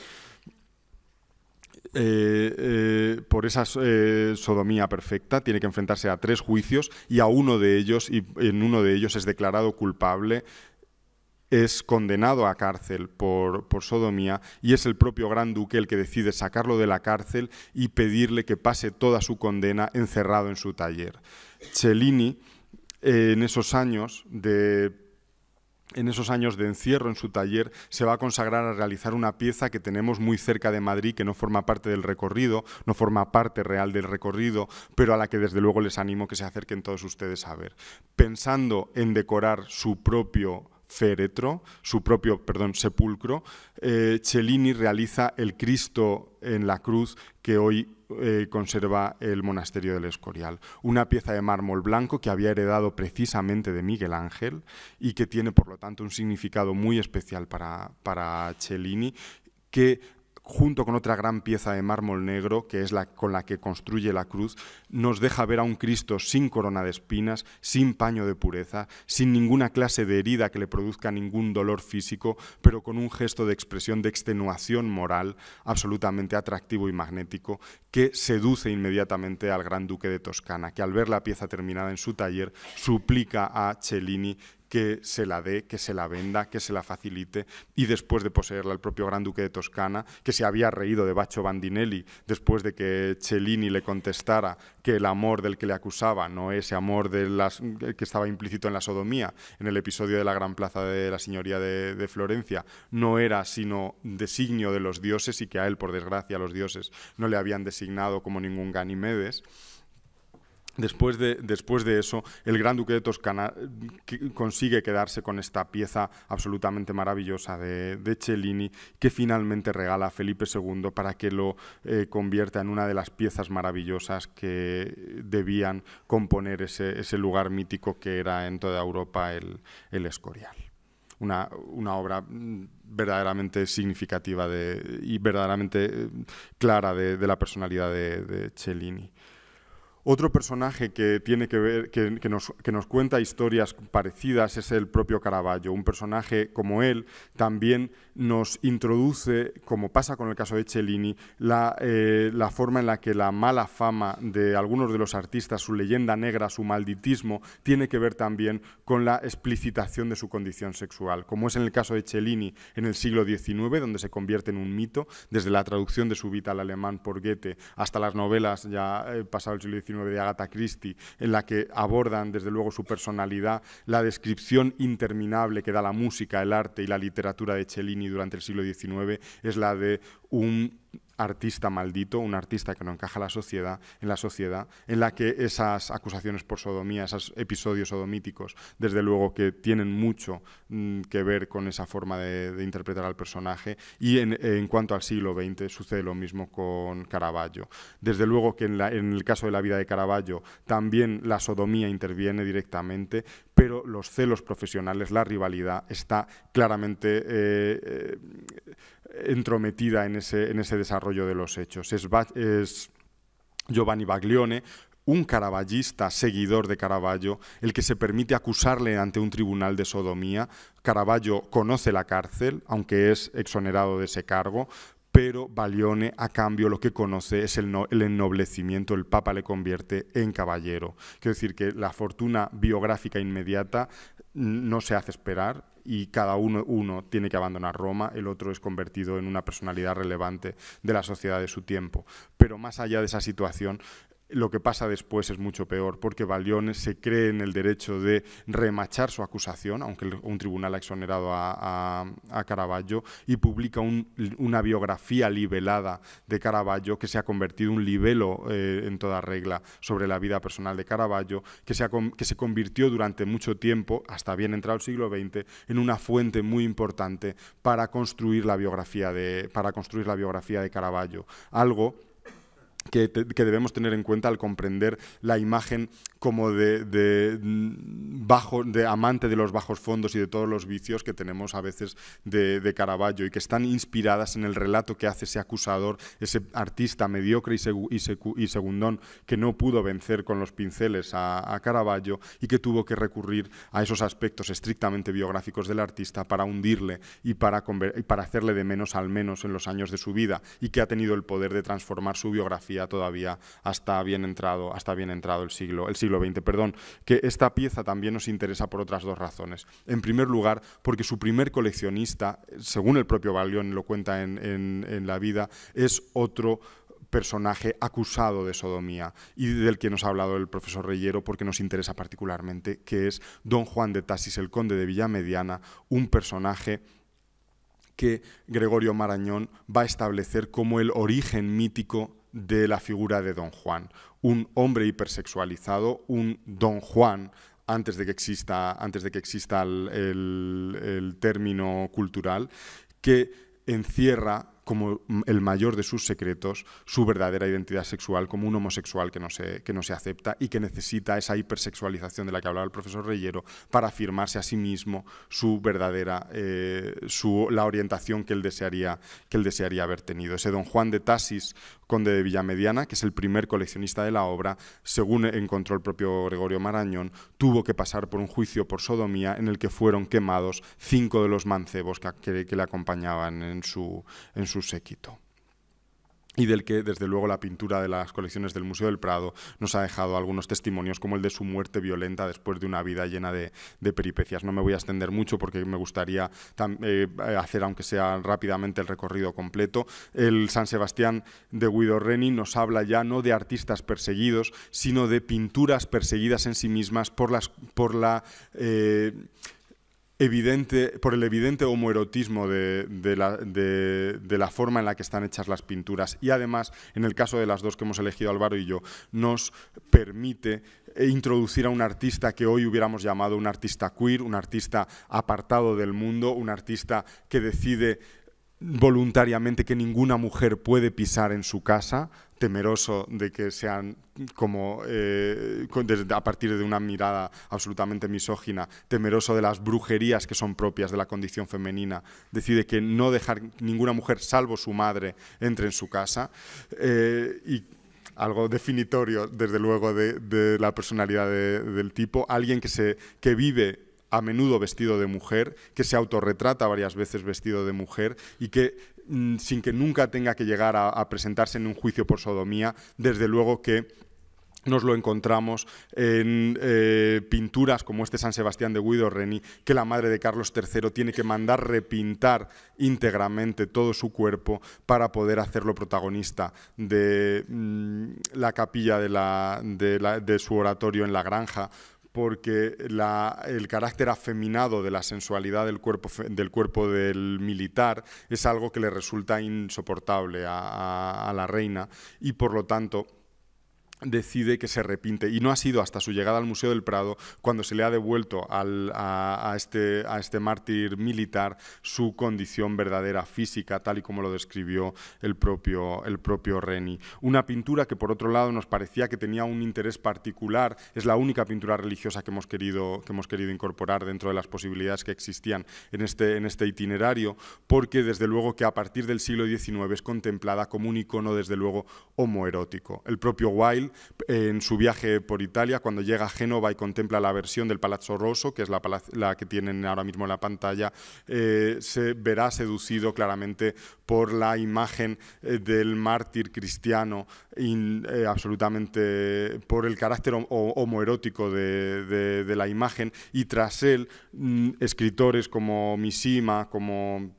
Speaker 2: eh, eh, por esa eh, sodomía perfecta, tiene que enfrentarse a tres juicios y a uno de ellos, y en uno de ellos es declarado culpable es condenado a cárcel por, sodomía y es el propio gran duque el que decide sacarlo de la cárcel y pedirle que pase toda su condena encerrado en su taller. Cellini, en esos años de en esos años de encierro en su taller, se va a consagrar a realizar una pieza que tenemos muy cerca de Madrid, que no forma parte del recorrido, no forma parte real del recorrido, pero a la que desde luego les animo que se acerquen todos ustedes a ver. Pensando en decorar su propio féretro, su propio, perdón, sepulcro, eh, Cellini realiza el Cristo en la cruz que hoy eh, conserva el monasterio del Escorial. Una pieza de mármol blanco que había heredado precisamente de Miguel Ángel y que tiene, por lo tanto, un significado muy especial para, para Cellini que junto con otra gran pieza de mármol negro, que es la con la que construye la cruz, nos deja ver a un Cristo sin corona de espinas, sin paño de pureza, sin ninguna clase de herida que le produzca ningún dolor físico, pero con un gesto de expresión de extenuación moral absolutamente atractivo y magnético, que seduce inmediatamente al gran duque de Toscana, que al ver la pieza terminada en su taller, suplica a Cellini que se la dé, que se la venda, que se la facilite, y después de poseerla el propio Gran Duque de Toscana, que se había reído de bacho Bandinelli después de que Cellini le contestara que el amor del que le acusaba, no ese amor de las, que estaba implícito en la sodomía, en el episodio de la Gran Plaza de la Señoría de, de Florencia, no era sino designio de los dioses y que a él, por desgracia, los dioses no le habían designado como ningún Ganimedes. Después de, eso, el Gran Duque de Toscana eh, consigue quedarse con esta pieza absolutamente maravillosa de, Cellini, que finalmente regala a Felipe II para que lo eh, convierta en una de las piezas maravillosas que debían componer ese, lugar mítico que era en toda Europa el, Escorial. Una, obra mm, verdaderamente significativa y verdaderamente eh, clara de, la personalidad de Cellini. Otro personaje que, tiene que, ver, que, nos, cuenta historias parecidas es el propio Caravaggio. Un personaje como él también nos introduce, como pasa con el caso de Cellini, eh, la, forma en la que la mala fama de algunos de los artistas, su leyenda negra, su malditismo, tiene que ver también con la explicitación de su condición sexual, como es en el caso de Cellini en el siglo XIX, donde se convierte en un mito, desde la traducción de su vida al alemán por Goethe hasta las novelas ya eh, pasado el siglo XIX de Agatha Christie, en la que abordan desde luego su personalidad, la descripción interminable que da la música, el arte y la literatura de Cellini durante el siglo XIX, es la de un artista maldito, un artista que no encaja la sociedad, en la sociedad, en la que esas acusaciones por sodomía, esos episodios sodomíticos, desde luego que tienen mucho mm, que ver con esa forma de, interpretar al personaje. Y en, cuanto al siglo XX sucede lo mismo con Caravaggio. Desde luego que en, el caso de la vida de Caravaggio también la sodomía interviene directamente, pero los celos profesionales, la rivalidad está claramente eh, eh, entrometida en ese, en ese desarrollo de los hechos. Es, Giovanni Baglione, un caraballista seguidor de Caravaggio, el que se permite acusarle ante un tribunal de sodomía. Caravaggio conoce la cárcel, aunque es exonerado de ese cargo, pero Baglione a cambio lo que conoce es el, ennoblecimiento, el Papa le convierte en caballero. Quiero decir que la fortuna biográfica inmediata no se hace esperar, y cada uno, uno tiene que abandonar Roma, el otro es convertido en una personalidad relevante de la sociedad de su tiempo. Pero más allá de esa situación, lo que pasa después es mucho peor, porque Balión se cree en el derecho de remachar su acusación, aunque un tribunal ha exonerado a, Caraballo y publica una biografía libelada de Caraballo que se ha convertido en un libelo eh, en toda regla sobre la vida personal de Caraballo, que se, que se convirtió durante mucho tiempo, hasta bien entrado el siglo XX, en una fuente muy importante para construir la biografía de, para construir la biografía de Caravaggio, algo que, debemos tener en cuenta al comprender la imagen como de, mm, bajo, de amante de los bajos fondos y de todos los vicios que tenemos a veces de, de Caravaggio y que están inspiradas en el relato que hace ese acusador, ese artista mediocre y, y, segundón que no pudo vencer con los pinceles a, a, Caravaggio y que tuvo que recurrir a esos aspectos estrictamente biográficos del artista para hundirle y para, y para hacerle de menos al menos en los años de su vida y que ha tenido el poder de transformar su biografía todavía hasta bien entrado, hasta bien entrado el, siglo, el siglo XX. Perdón, que esta pieza también nos interesa por otras dos razones. En primer lugar, porque su primer coleccionista, según el propio Balión lo cuenta en, La vida, es otro personaje acusado de sodomía y del que nos ha hablado el profesor Reyero porque nos interesa particularmente, que es don Juan de Tasis, el conde de Villamediana, un personaje que Gregorio Marañón va a establecer como el origen mítico de la figura de Don Juan, un hombre hipersexualizado, un Don Juan antes de que exista, antes de que exista el, término cultural, que encierra como el mayor de sus secretos, su verdadera identidad sexual como un homosexual que no se, que no se acepta y que necesita esa hipersexualización de la que hablaba el profesor Reyero para afirmarse a sí mismo su verdadera, eh, la orientación que él, desearía, que él desearía haber tenido. Ese don Juan de Tasis conde de Villamediana, que es el primer coleccionista de la obra, según encontró el propio Gregorio Marañón, tuvo que pasar por un juicio por sodomía en el que fueron quemados cinco de los mancebos que, le acompañaban en su séquito y del que desde luego la pintura de las colecciones del Museo del Prado nos ha dejado algunos testimonios como el de su muerte violenta después de una vida llena de, peripecias. No me voy a extender mucho porque me gustaría eh, hacer, aunque sea rápidamente, el recorrido completo. El San Sebastián de Guido Reni nos habla ya no de artistas perseguidos, sino de pinturas perseguidas en sí mismas por, las, por la... Eh, evidente, por el evidente homoerotismo de, la, de, la, forma en la que están hechas las pinturas y además, en el caso de las dos que hemos elegido Álvaro y yo, nos permite eh, introducir a un artista que hoy hubiéramos llamado un artista queer, un artista apartado del mundo, un artista que decide voluntariamente que ninguna mujer puede pisar en su casa, temeroso de que sean como eh, a partir de una mirada absolutamente misógina, temeroso de las brujerías que son propias de la condición femenina, decide que no dejar ninguna mujer, salvo su madre, entre en su casa. Eh, y algo definitorio, desde luego, de, la personalidad del tipo, alguien que, se, que vive a menudo vestido de mujer, que se autorretrata varias veces vestido de mujer y que mm, sin que nunca tenga que llegar a, presentarse en un juicio por sodomía, desde luego que nos lo encontramos en eh, pinturas como este San Sebastián de Guido Reni, que la madre de Carlos III tiene que mandar repintar íntegramente todo su cuerpo para poder hacerlo protagonista de mm, la capilla de su oratorio en la granja porque el carácter afeminado de la sensualidad del cuerpo, del cuerpo del militar es algo que le resulta insoportable a, a la reina y por lo tanto decide que se repinte y no ha sido hasta su llegada al Museo del Prado cuando se le ha devuelto a, este, a este mártir militar su condición verdadera física, tal y como lo describió el propio, el propio Reni. Una pintura que por otro lado nos parecía que tenía un interés particular, es la única pintura religiosa que hemos querido, que hemos querido incorporar dentro de las posibilidades que existían en este, en este itinerario, porque desde luego que a partir del siglo XIX es contemplada como un icono desde luego homoerótico. El propio Wilde en su viaje por Italia, cuando llega a Génova y contempla la versión del Palazzo Rosso, que es la, que tienen ahora mismo en la pantalla, eh, se verá seducido claramente por la imagen eh, del mártir cristiano, eh, absolutamente por el carácter homoerótico de, de, la imagen, y tras él, mm, escritores como Misima, como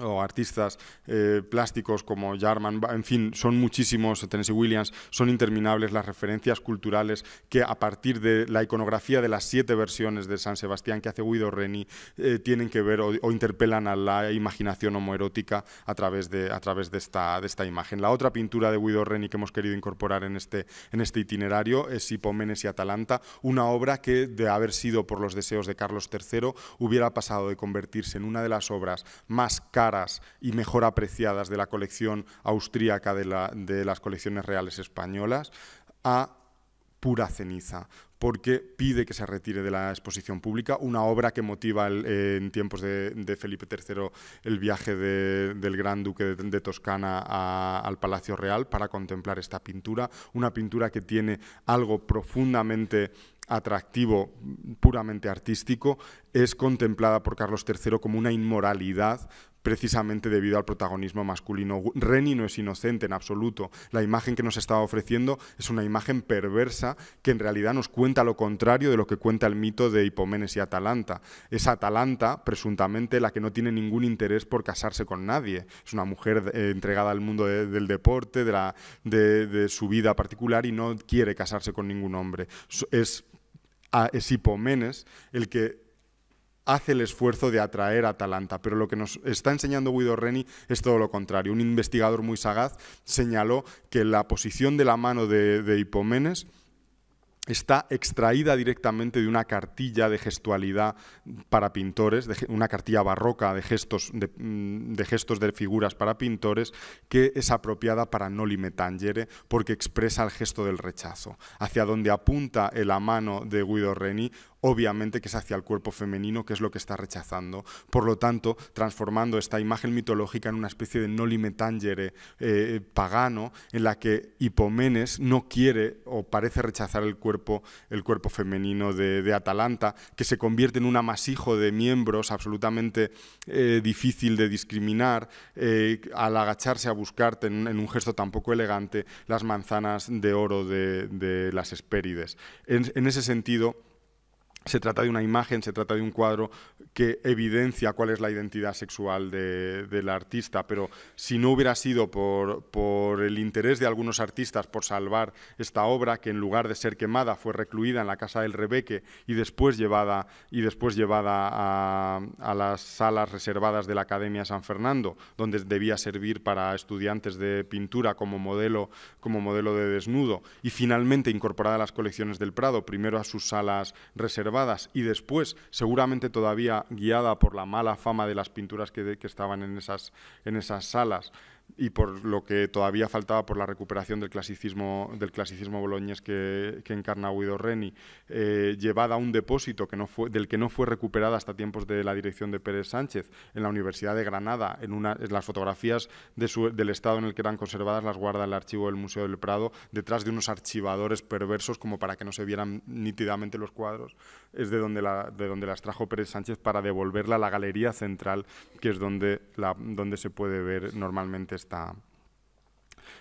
Speaker 2: o artistas eh, plásticos como Jarman, en fin, son muchísimos, Tennessee Williams, son interminables las referencias culturales que a partir de la iconografía de las siete versiones de San Sebastián que hace Guido Reni eh, tienen que ver o, interpelan a la imaginación homoerótica a través, de, a través de, esta, de esta imagen. La otra pintura de Guido Reni que hemos querido incorporar en este, en este itinerario es Hipomenes y Atalanta, una obra que de haber sido por los deseos de Carlos III hubiera pasado de convertirse en una de las obras más caras y mejor apreciadas de la colección austríaca de, las colecciones reales españolas a pura ceniza, porque pide que se retire de la exposición pública, una obra que motiva eh, en tiempos de, Felipe III el viaje del gran duque de, Toscana al Palacio Real para contemplar esta pintura, una pintura que tiene algo profundamente atractivo puramente artístico, es contemplada por Carlos III como una inmoralidad precisamente debido al protagonismo masculino. Reni no es inocente en absoluto. La imagen que nos está ofreciendo es una imagen perversa que en realidad nos cuenta lo contrario de lo que cuenta el mito de Hipomenes y Atalanta. Es Atalanta, presuntamente, la que no tiene ningún interés por casarse con nadie. Es una mujer eh, entregada al mundo del deporte, de, la, de su vida particular y no quiere casarse con ningún hombre. Es a, es Hipomenes el que hace el esfuerzo de atraer a Atalanta, pero lo que nos está enseñando Guido Reni es todo lo contrario. Un investigador muy sagaz señaló que la posición de la mano de, de Hipomenes está extraída directamente de una cartilla de gestualidad para pintores, de una cartilla barroca de gestos mm, de, gestos de figuras para pintores, que es apropiada para Noli Metangere porque expresa el gesto del rechazo, hacia donde apunta la mano de Guido Reni obviamente que es hacia el cuerpo femenino, que es lo que está rechazando. Por lo tanto, transformando esta imagen mitológica en una especie de no tangere eh, pagano, en la que Hipomenes no quiere o parece rechazar el cuerpo, el cuerpo femenino de, Atalanta, que se convierte en un amasijo de miembros absolutamente eh, difícil de discriminar, eh, al agacharse a buscarte en, un gesto tampoco elegante las manzanas de oro de, las Hespérides. en ese sentido, se trata de una imagen, se trata de un cuadro que evidencia cuál es la identidad sexual del artista, pero si no hubiera sido por, el interés de algunos artistas por salvar esta obra, que en lugar de ser quemada fue recluida en la casa del Rebeque y después llevada, y después llevada a, las salas reservadas de la Academia San Fernando, donde debía servir para estudiantes de pintura como modelo, como modelo de desnudo, y finalmente incorporada a las colecciones del Prado, primero a sus salas reservadas, y después seguramente todavía guiada por la mala fama de las pinturas que, que estaban en esas, en esas salas, y por lo que todavía faltaba por la recuperación del clasicismo, del clasicismo boloñés que, que encarna Guido Reni, eh, llevada a un depósito que no fue, del que no fue recuperada hasta tiempos de la dirección de Pérez Sánchez en la Universidad de Granada. En, una, en las fotografías del estado en el que eran conservadas las guarda el archivo del Museo del Prado detrás de unos archivadores perversos como para que no se vieran nítidamente los cuadros. Es de donde, la, de donde las trajo Pérez Sánchez para devolverla a la galería central, que es donde, la, donde se puede ver normalmente esta,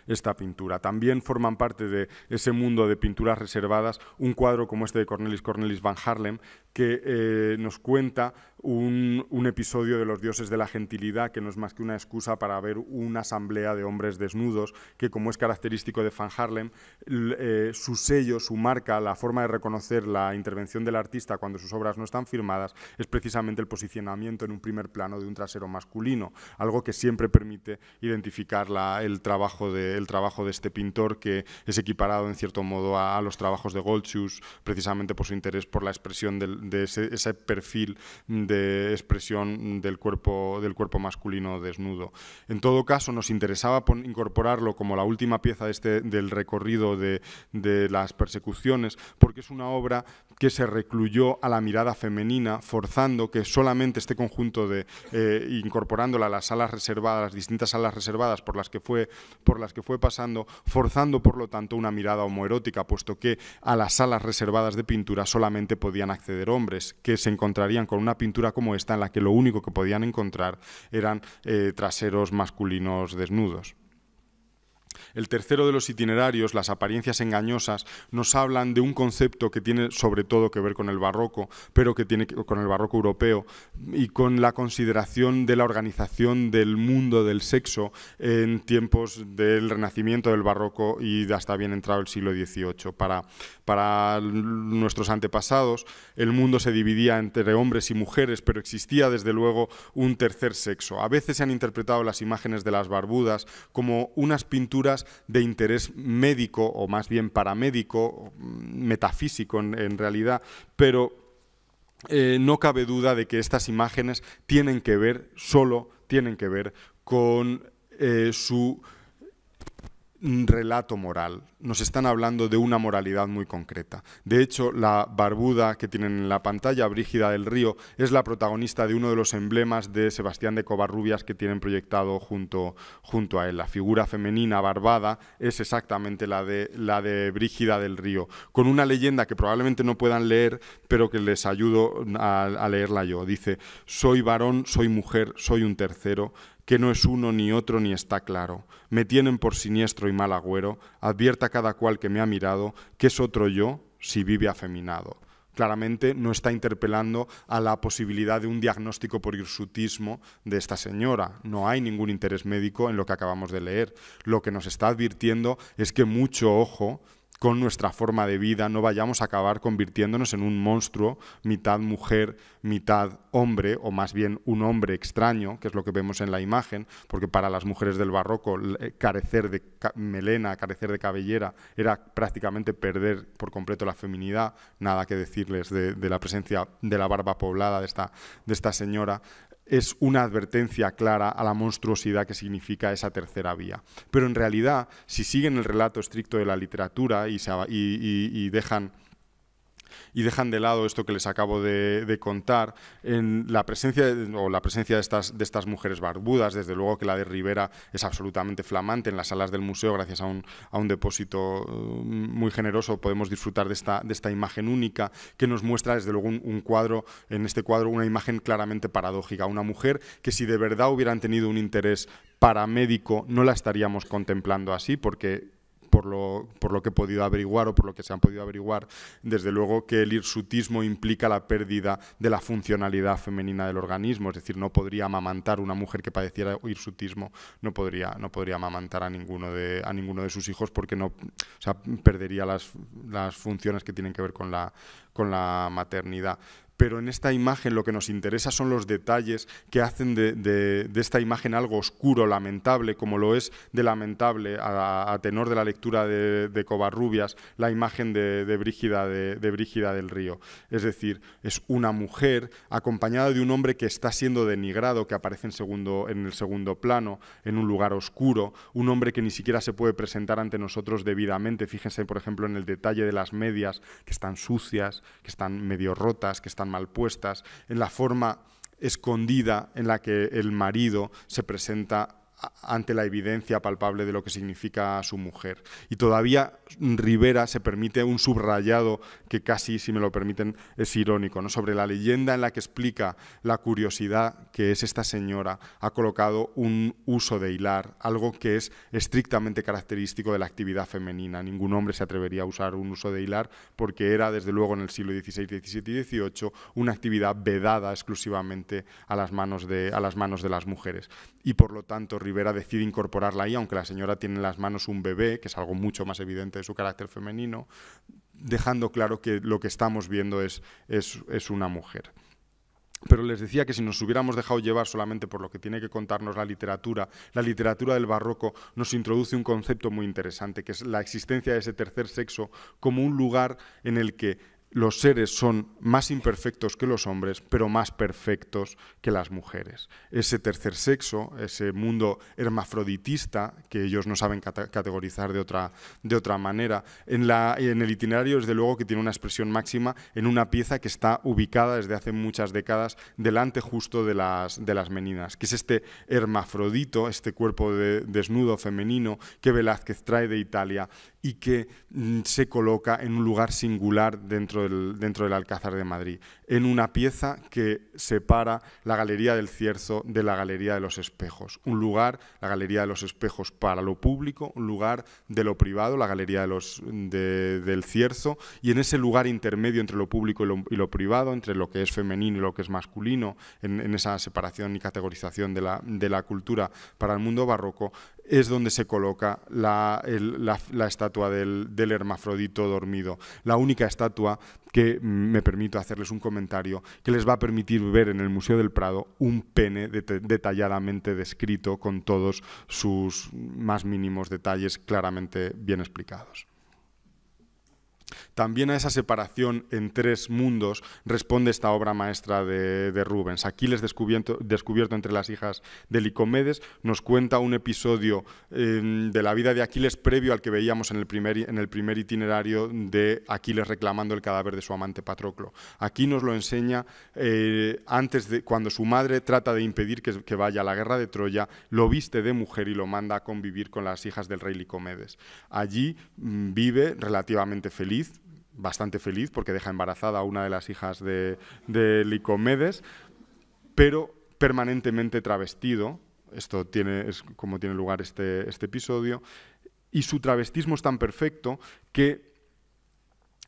Speaker 2: esta pintura. También forman parte de ese mundo de pinturas reservadas un cuadro como este de Cornelis Cornelis van Harlem, que eh, nos cuenta un, episodio de los dioses de la gentilidad, que no es más que una excusa para ver una asamblea de hombres desnudos, que como es característico de Van Harlem, eh, su sello, su marca, la forma de reconocer la intervención del artista cuando sus obras no están firmadas, es precisamente el posicionamiento en un primer plano de un trasero masculino, algo que siempre permite identificar el trabajo del trabajo de este pintor que es equiparado en cierto modo a, los trabajos de Goldschuss, precisamente por su interés por la expresión de ese, perfil de expresión del cuerpo, del cuerpo masculino desnudo. En todo caso, nos interesaba incorporarlo como la última pieza de este, del recorrido de, las persecuciones, porque es una obra que se recluyó a la mirada femenina, forzando que solamente este conjunto de, eh, incorporándola a las salas reservadas, las distintas salas reservadas por las que fue, por las que fue pasando, forzando por lo tanto una mirada homoerótica, puesto que a las salas reservadas de pintura solamente podían acceder hombres, que se encontrarían con una pintura como esta en la que lo único que podían encontrar eran eh, traseros masculinos desnudos. El tercero de los itinerarios, las apariencias engañosas, nos hablan de un concepto que tiene sobre todo que ver con el barroco, pero que tiene que, con el barroco europeo y con la consideración de la organización del mundo del sexo en tiempos del renacimiento del barroco y hasta bien entrado el siglo XVIII. Para, para nuestros antepasados, el mundo se dividía entre hombres y mujeres, pero existía desde luego un tercer sexo. A veces se han interpretado las imágenes de las barbudas como unas pinturas de interés médico o más bien paramédico, metafísico en, realidad, pero eh, no cabe duda de que estas imágenes tienen que ver, solo tienen que ver con eh, su relato moral, nos están hablando de una moralidad muy concreta. De hecho, la barbuda que tienen en la pantalla, Brígida del Río, es la protagonista de uno de los emblemas de Sebastián de Covarrubias que tienen proyectado junto, a él. La figura femenina barbada es exactamente la de, Brígida del Río, con una leyenda que probablemente no puedan leer, pero que les ayudo a leerla yo. Dice, soy varón, soy mujer, soy un tercero, que no es uno ni otro ni está claro. Me tienen por siniestro y mal agüero, advierta cada cual que me ha mirado que es otro yo si vive afeminado. Claramente no está interpelando a la posibilidad de un diagnóstico por hirsutismo de esta señora. No hay ningún interés médico en lo que acabamos de leer. Lo que nos está advirtiendo es que mucho ojo con nuestra forma de vida, no vayamos a acabar convirtiéndonos en un monstruo, mitad mujer, mitad hombre, o más bien un hombre extraño, que es lo que vemos en la imagen, porque para las mujeres del barroco eh, carecer de melena, carecer de cabellera, era prácticamente perder por completo la feminidad, nada que decirles de, la presencia de la barba poblada de esta, de esta señora es una advertencia clara a la monstruosidad que significa esa tercera vía. Pero en realidad, si siguen el relato estricto de la literatura y, y dejan y dejan de lado esto que les acabo de, contar, en la presencia o la presencia de estas, de estas mujeres barbudas, desde luego que la de Rivera es absolutamente flamante en las salas del museo, gracias a un, depósito mm, muy generoso podemos disfrutar de esta, de esta imagen única que nos muestra desde luego un cuadro, en este cuadro una imagen claramente paradójica, una mujer que si de verdad hubieran tenido un interés paramédico no la estaríamos contemplando así porque por lo, por lo que he podido averiguar o por lo que se han podido averiguar, desde luego que el irsutismo implica la pérdida de la funcionalidad femenina del organismo, es decir, no podría amamantar una mujer que padeciera irsutismo, no podría, no podría amamantar a ninguno de, a ninguno de sus hijos porque no, perdería las, funciones que tienen que ver con la, con la maternidad pero en esta imagen lo que nos interesa son los detalles que hacen de, esta imagen algo oscuro, lamentable, como lo es de lamentable a, tenor de la lectura de, de Covarrubias, la imagen de, Brígida, de, Brígida del Río. Es decir, es una mujer acompañada de un hombre que está siendo denigrado, que aparece en, segundo, en el segundo plano, en un lugar oscuro, un hombre que ni siquiera se puede presentar ante nosotros debidamente. Fíjense, por ejemplo, en el detalle de las medias, que están sucias, que están medio rotas, que están mal puestas, en la forma escondida en la que el marido se presenta ante la evidencia palpable de lo que significa su mujer. Y todavía Rivera se permite un subrayado que casi, si me lo permiten, es irónico, ¿no? sobre la leyenda en la que explica la curiosidad que es esta señora, ha colocado un uso de hilar, algo que es estrictamente característico de la actividad femenina. Ningún hombre se atrevería a usar un uso de hilar porque era, desde luego, en el siglo XVI, XVII y XVIII, una actividad vedada exclusivamente a las manos de, a las, manos de las mujeres. Y por lo tanto, Rivera Vera decide incorporarla ahí, aunque la señora tiene en las manos un bebé, que es algo mucho más evidente de su carácter femenino, dejando claro que lo que estamos viendo es, es, es una mujer. Pero les decía que si nos hubiéramos dejado llevar solamente por lo que tiene que contarnos la literatura, la literatura del barroco nos introduce un concepto muy interesante, que es la existencia de ese tercer sexo como un lugar en el que los seres son más imperfectos que los hombres, pero más perfectos que las mujeres. Ese tercer sexo, ese mundo hermafroditista, que ellos no saben categorizar de otra, de otra manera, en, el itinerario, desde luego, que tiene una expresión máxima en una pieza que está ubicada desde hace muchas décadas delante justo de las, de las meninas, que es este hermafrodito, este cuerpo de, desnudo femenino que Velázquez trae de Italia y que mm, se coloca en un lugar singular dentro dentro del, Alcázar de Madrid en una pieza que separa la Galería del Cierzo de la Galería de los Espejos. Un lugar, la Galería de los Espejos para lo público, un lugar de lo privado, la Galería de los, del Cierzo, y en ese lugar intermedio entre lo público y lo, privado, entre lo que es femenino y lo que es masculino, en, esa separación y categorización de la, de la cultura para el mundo barroco, es donde se coloca la, estatua del, del, hermafrodito dormido, la única estatua que me permito hacerles un comentario que les va a permitir ver en el Museo del Prado un pene detalladamente descrito con todos sus más mínimos detalles claramente bien explicados. También a esa separación en tres mundos responde esta obra maestra de, Rubens. Aquiles, descubierto, entre las hijas de Licomedes, nos cuenta un episodio em, de la vida de Aquiles previo al que veíamos en el, primer, itinerario de Aquiles reclamando el cadáver de su amante Patroclo. Aquí nos lo enseña eh, antes de cuando su madre trata de impedir que, que vaya a la guerra de Troya, lo viste de mujer y lo manda a convivir con las hijas del rey Licomedes. Allí mm, vive relativamente feliz bastante feliz porque deja embarazada a una de las hijas de, Licomedes, pero permanentemente travestido. Esto tiene, es como tiene lugar este, este episodio. Y su travestismo es tan perfecto que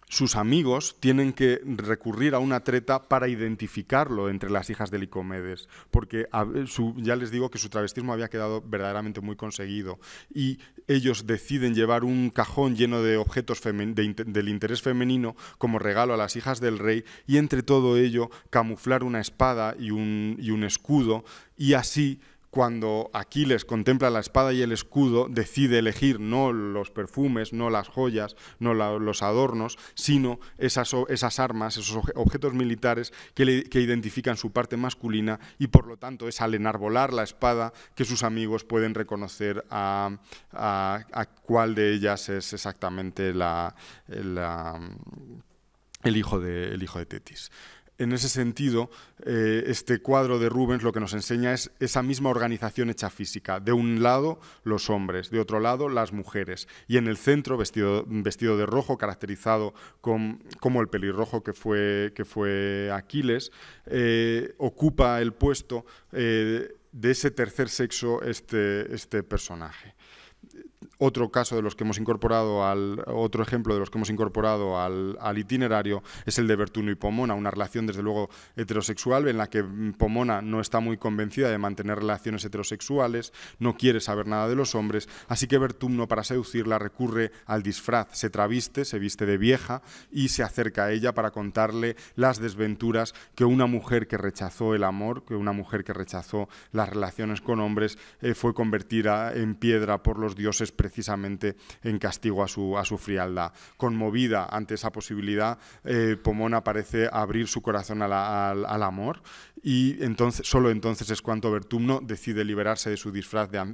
Speaker 2: sus amigos tienen que recurrir a una treta para identificarlo entre las hijas de Licomedes, porque eh, ya les digo que su travestismo había quedado verdaderamente muy conseguido y ellos deciden llevar un cajón lleno de objetos del interés femenino como regalo a las hijas del rey y entre todo ello camuflar una espada y un escudo y así cuando Aquiles contempla la espada y el escudo, decide elegir no los perfumes, no las joyas, no los adornos, sino esas, esas armas, esos objetos militares que, identifican su parte masculina y por lo tanto es al enarbolar la espada que sus amigos pueden reconocer a, cuál de ellas es exactamente el, hijo el hijo de Tetis en ese sentido, eh, este cuadro de Rubens lo que nos enseña es esa misma organización hecha física. De un lado, los hombres, de otro lado, las mujeres. Y en el centro, vestido, vestido de rojo, caracterizado con, como el pelirrojo que fue, que fue Aquiles, eh, ocupa el puesto eh, de ese tercer sexo este, este personaje otro caso de los que hemos incorporado al otro ejemplo de los que hemos incorporado al, itinerario es el de Bertuno y Pomona, una relación desde luego heterosexual en la que Pomona no está muy convencida de mantener relaciones heterosexuales, no quiere saber nada de los hombres, así que Bertuno para seducirla recurre al disfraz, se traviste, se viste de vieja y se acerca a ella para contarle las desventuras que una mujer que rechazó el amor, que una mujer que rechazó las relaciones con hombres eh, fue convertida en piedra por los dioses precisamente en castigo a su, a su frialdad. Conmovida ante esa posibilidad, eh, Pomona parece abrir su corazón al amor y entonces, solo entonces es cuando Bertumno decide liberarse de su disfraz de,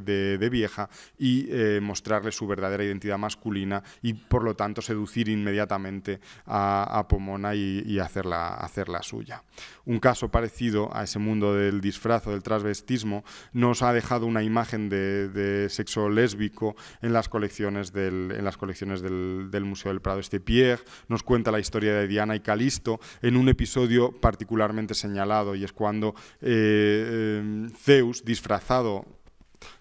Speaker 2: de, de, vieja y eh, mostrarle su verdadera identidad masculina y por lo tanto seducir inmediatamente a, a Pomona y, hacerla, hacerla suya. Un caso parecido a ese mundo del disfraz o del transvestismo nos ha dejado una imagen de, de sexo lésbico en las colecciones del, las colecciones del, Museo del Prado. Este Pierre nos cuenta la historia de Diana y Calisto en un episodio particularmente señalado y es cuando eh, eh, Zeus, disfrazado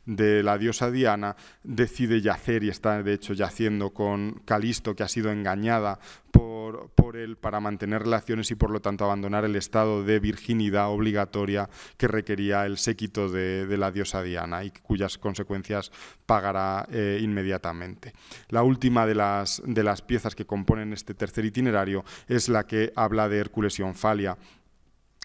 Speaker 2: de la diosa Diana, decide yacer y está de hecho yaciendo con Calisto, que ha sido engañada por por, él para mantener relaciones y por lo tanto abandonar el estado de virginidad obligatoria que requería el séquito de, la diosa Diana y cuyas consecuencias pagará eh, inmediatamente. La última de las, de las piezas que componen este tercer itinerario es la que habla de Hércules y Onfalia,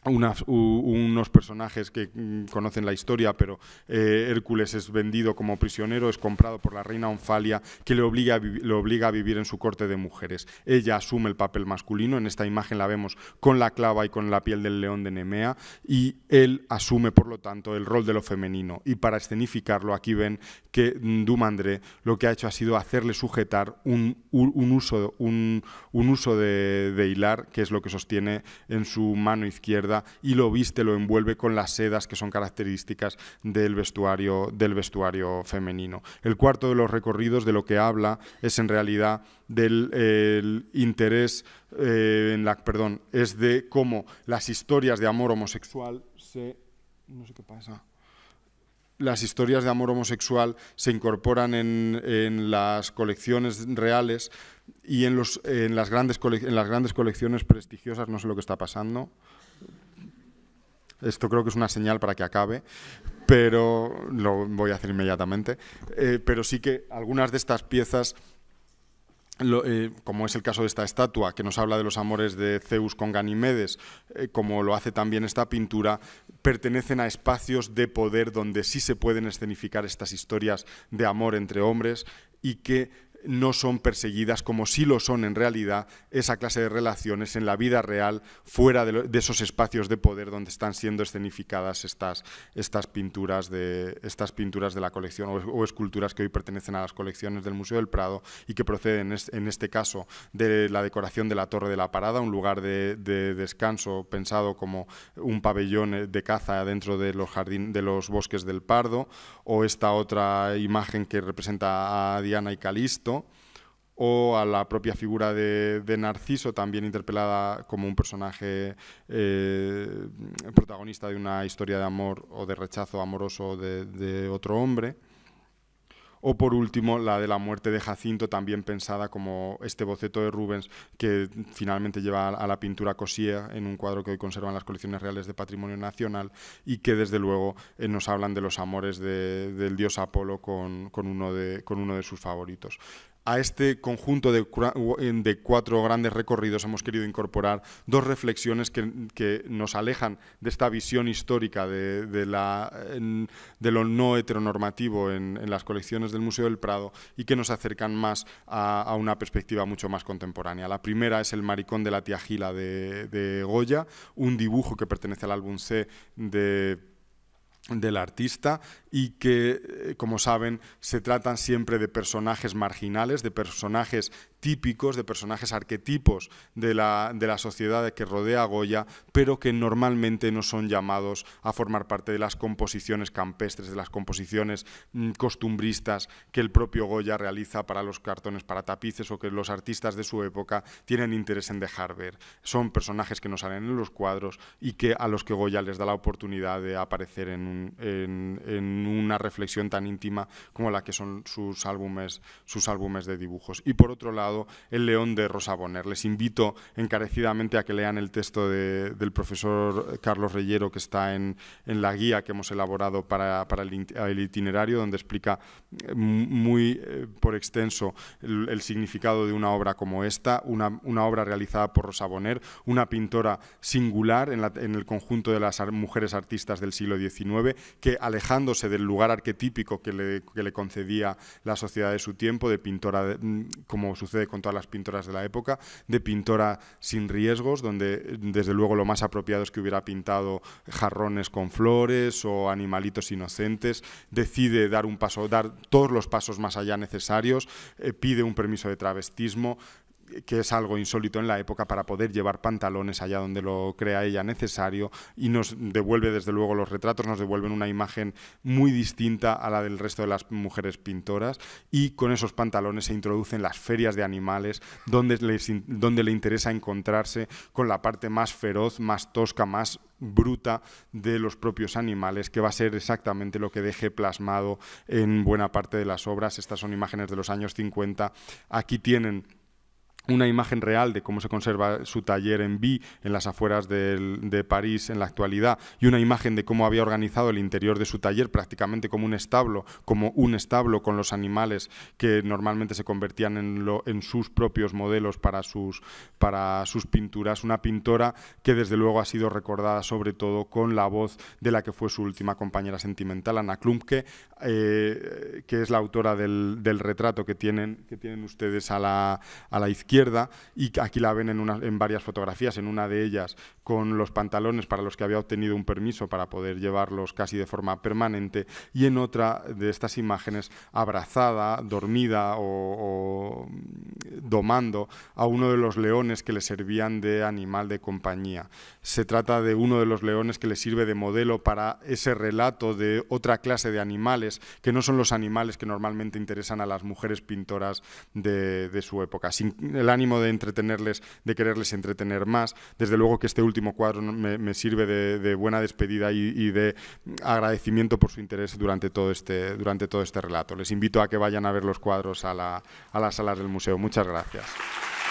Speaker 2: unos personajes que mm, conocen la historia, pero eh, Hércules es vendido como prisionero, es comprado por la reina Onfalia, que le obliga, a obliga a vivir en su corte de mujeres. Ella asume el papel masculino, en esta imagen la vemos con la clava y con la piel del león de Nemea, y él asume, por lo tanto, el rol de lo femenino. Y para escenificarlo, aquí ven que mm, Dumandré lo que ha hecho ha sido hacerle sujetar un, uso, un, uso de hilar, que es lo que sostiene en su mano izquierda y lo viste, lo envuelve con las sedas que son características del vestuario, del vestuario femenino. El cuarto de los recorridos de lo que habla es en realidad del interés, eh, perdón, es de cómo las historias de amor homosexual se... No sé qué pasa las historias de amor homosexual se incorporan en, las colecciones reales y en, los, en, las grandes en, las grandes colecciones prestigiosas, no sé lo que está pasando. Esto creo que es una señal para que acabe, pero lo voy a hacer inmediatamente. Eh, pero sí que algunas de estas piezas, eh, como es el caso de esta estatua, que nos habla de los amores de Zeus con Ganimedes, eh, como lo hace también esta pintura, pertenecen a espacios de poder donde sí se pueden escenificar estas historias de amor entre hombres y que no son perseguidas como sí lo son en realidad esa clase de relaciones en la vida real, fuera de, esos espacios de poder donde están siendo escenificadas estas, estas, pinturas, de, estas pinturas de la colección o, esculturas que hoy pertenecen a las colecciones del Museo del Prado y que proceden, en este caso, de la decoración de la Torre de la Parada, un lugar de, descanso pensado como un pabellón de caza dentro de los, jardín, de los bosques del Pardo, o esta otra imagen que representa a Diana y Calisto, o a la propia figura de, Narciso, también interpelada como un personaje eh, protagonista de una historia de amor o de rechazo amoroso de, otro hombre. O por último, la de la muerte de Jacinto, también pensada como este boceto de Rubens que finalmente lleva a la pintura cosía en un cuadro que hoy conservan las colecciones reales de patrimonio nacional y que desde luego eh, nos hablan de los amores del dios Apolo con uno de sus favoritos a este conjunto de, cuatro grandes recorridos hemos querido incorporar dos reflexiones que, nos alejan de esta visión histórica de, lo no heteronormativo en, las colecciones del Museo del Prado y que nos acercan más a, una perspectiva mucho más contemporánea. La primera es El maricón de la tía Gila de, Goya, un dibujo que pertenece al álbum C de del artista y que, eh, como saben, se tratan siempre de personajes marginales, de personajes típicos, de personajes arquetipos de la, de la, sociedad que rodea a Goya, pero que normalmente no son llamados a formar parte de las composiciones campestres, de las composiciones mm, costumbristas que el propio Goya realiza para los cartones, para tapices o que los artistas de su época tienen interés en dejar ver. Son personajes que no salen en los cuadros y que a los que Goya les da la oportunidad de aparecer en en, una reflexión tan íntima como la que son sus álbumes, sus álbumes de dibujos. Y por otro lado, El León de Rosa Bonner. Les invito encarecidamente a que lean el texto del profesor Carlos Reyero que está en, la guía que hemos elaborado para, el, itinerario, donde explica eh, muy eh, por extenso el, significado de una obra como esta, una, obra realizada por Rosa Bonner, una pintora singular en, en el conjunto de las mujeres artistas del siglo XIX que alejándose del lugar arquetípico que le, concedía la sociedad de su tiempo, de pintora, mm, como sucede con todas las pintoras de la época, de pintora sin riesgos, donde mm, desde luego lo más apropiado es que hubiera pintado jarrones con flores o animalitos inocentes, decide dar un paso, dar todos los pasos más allá necesarios, eh, pide un permiso de travestismo, que es algo insólito en la época, para poder llevar pantalones allá donde lo crea ella necesario y nos devuelve, desde luego, los retratos, nos devuelven una imagen muy distinta a la del resto de las mujeres pintoras y con esos pantalones se introducen las ferias de animales donde, donde le interesa encontrarse con la parte más feroz, más tosca, más bruta de los propios animales, que va a ser exactamente lo que deje plasmado en buena parte de las obras. Estas son imágenes de los años 50. Aquí tienen una imagen real de cómo se conserva su taller en Vi, en las afueras de, París en la actualidad, y una imagen de cómo había organizado el interior de su taller prácticamente como un establo, como un establo con los animales que normalmente se convertían en, en sus propios modelos para sus, para sus pinturas. Una pintora que desde luego ha sido recordada sobre todo con la voz de la que fue su última compañera sentimental, Ana Klumpke, eh, que es la autora del, retrato que tienen, que tienen ustedes a la izquierda izquierda, y aquí la ven en, en varias fotografías, en una de ellas con los pantalones para los que había obtenido un permiso para poder llevarlos casi de forma permanente, y en otra de estas imágenes abrazada, dormida o, domando a uno de los leones que le servían de animal de compañía. Se trata de uno de los leones que le sirve de modelo para ese relato de otra clase de animales, que no son los animales que normalmente interesan a las mujeres pintoras de, su época el ánimo de entretenerles, de quererles entretener más. Desde luego que este último cuadro me, sirve de, buena despedida y, de agradecimiento por su interés durante todo, este, durante todo este relato. Les invito a que vayan a ver los cuadros a, la, a las salas del museo. Muchas gracias.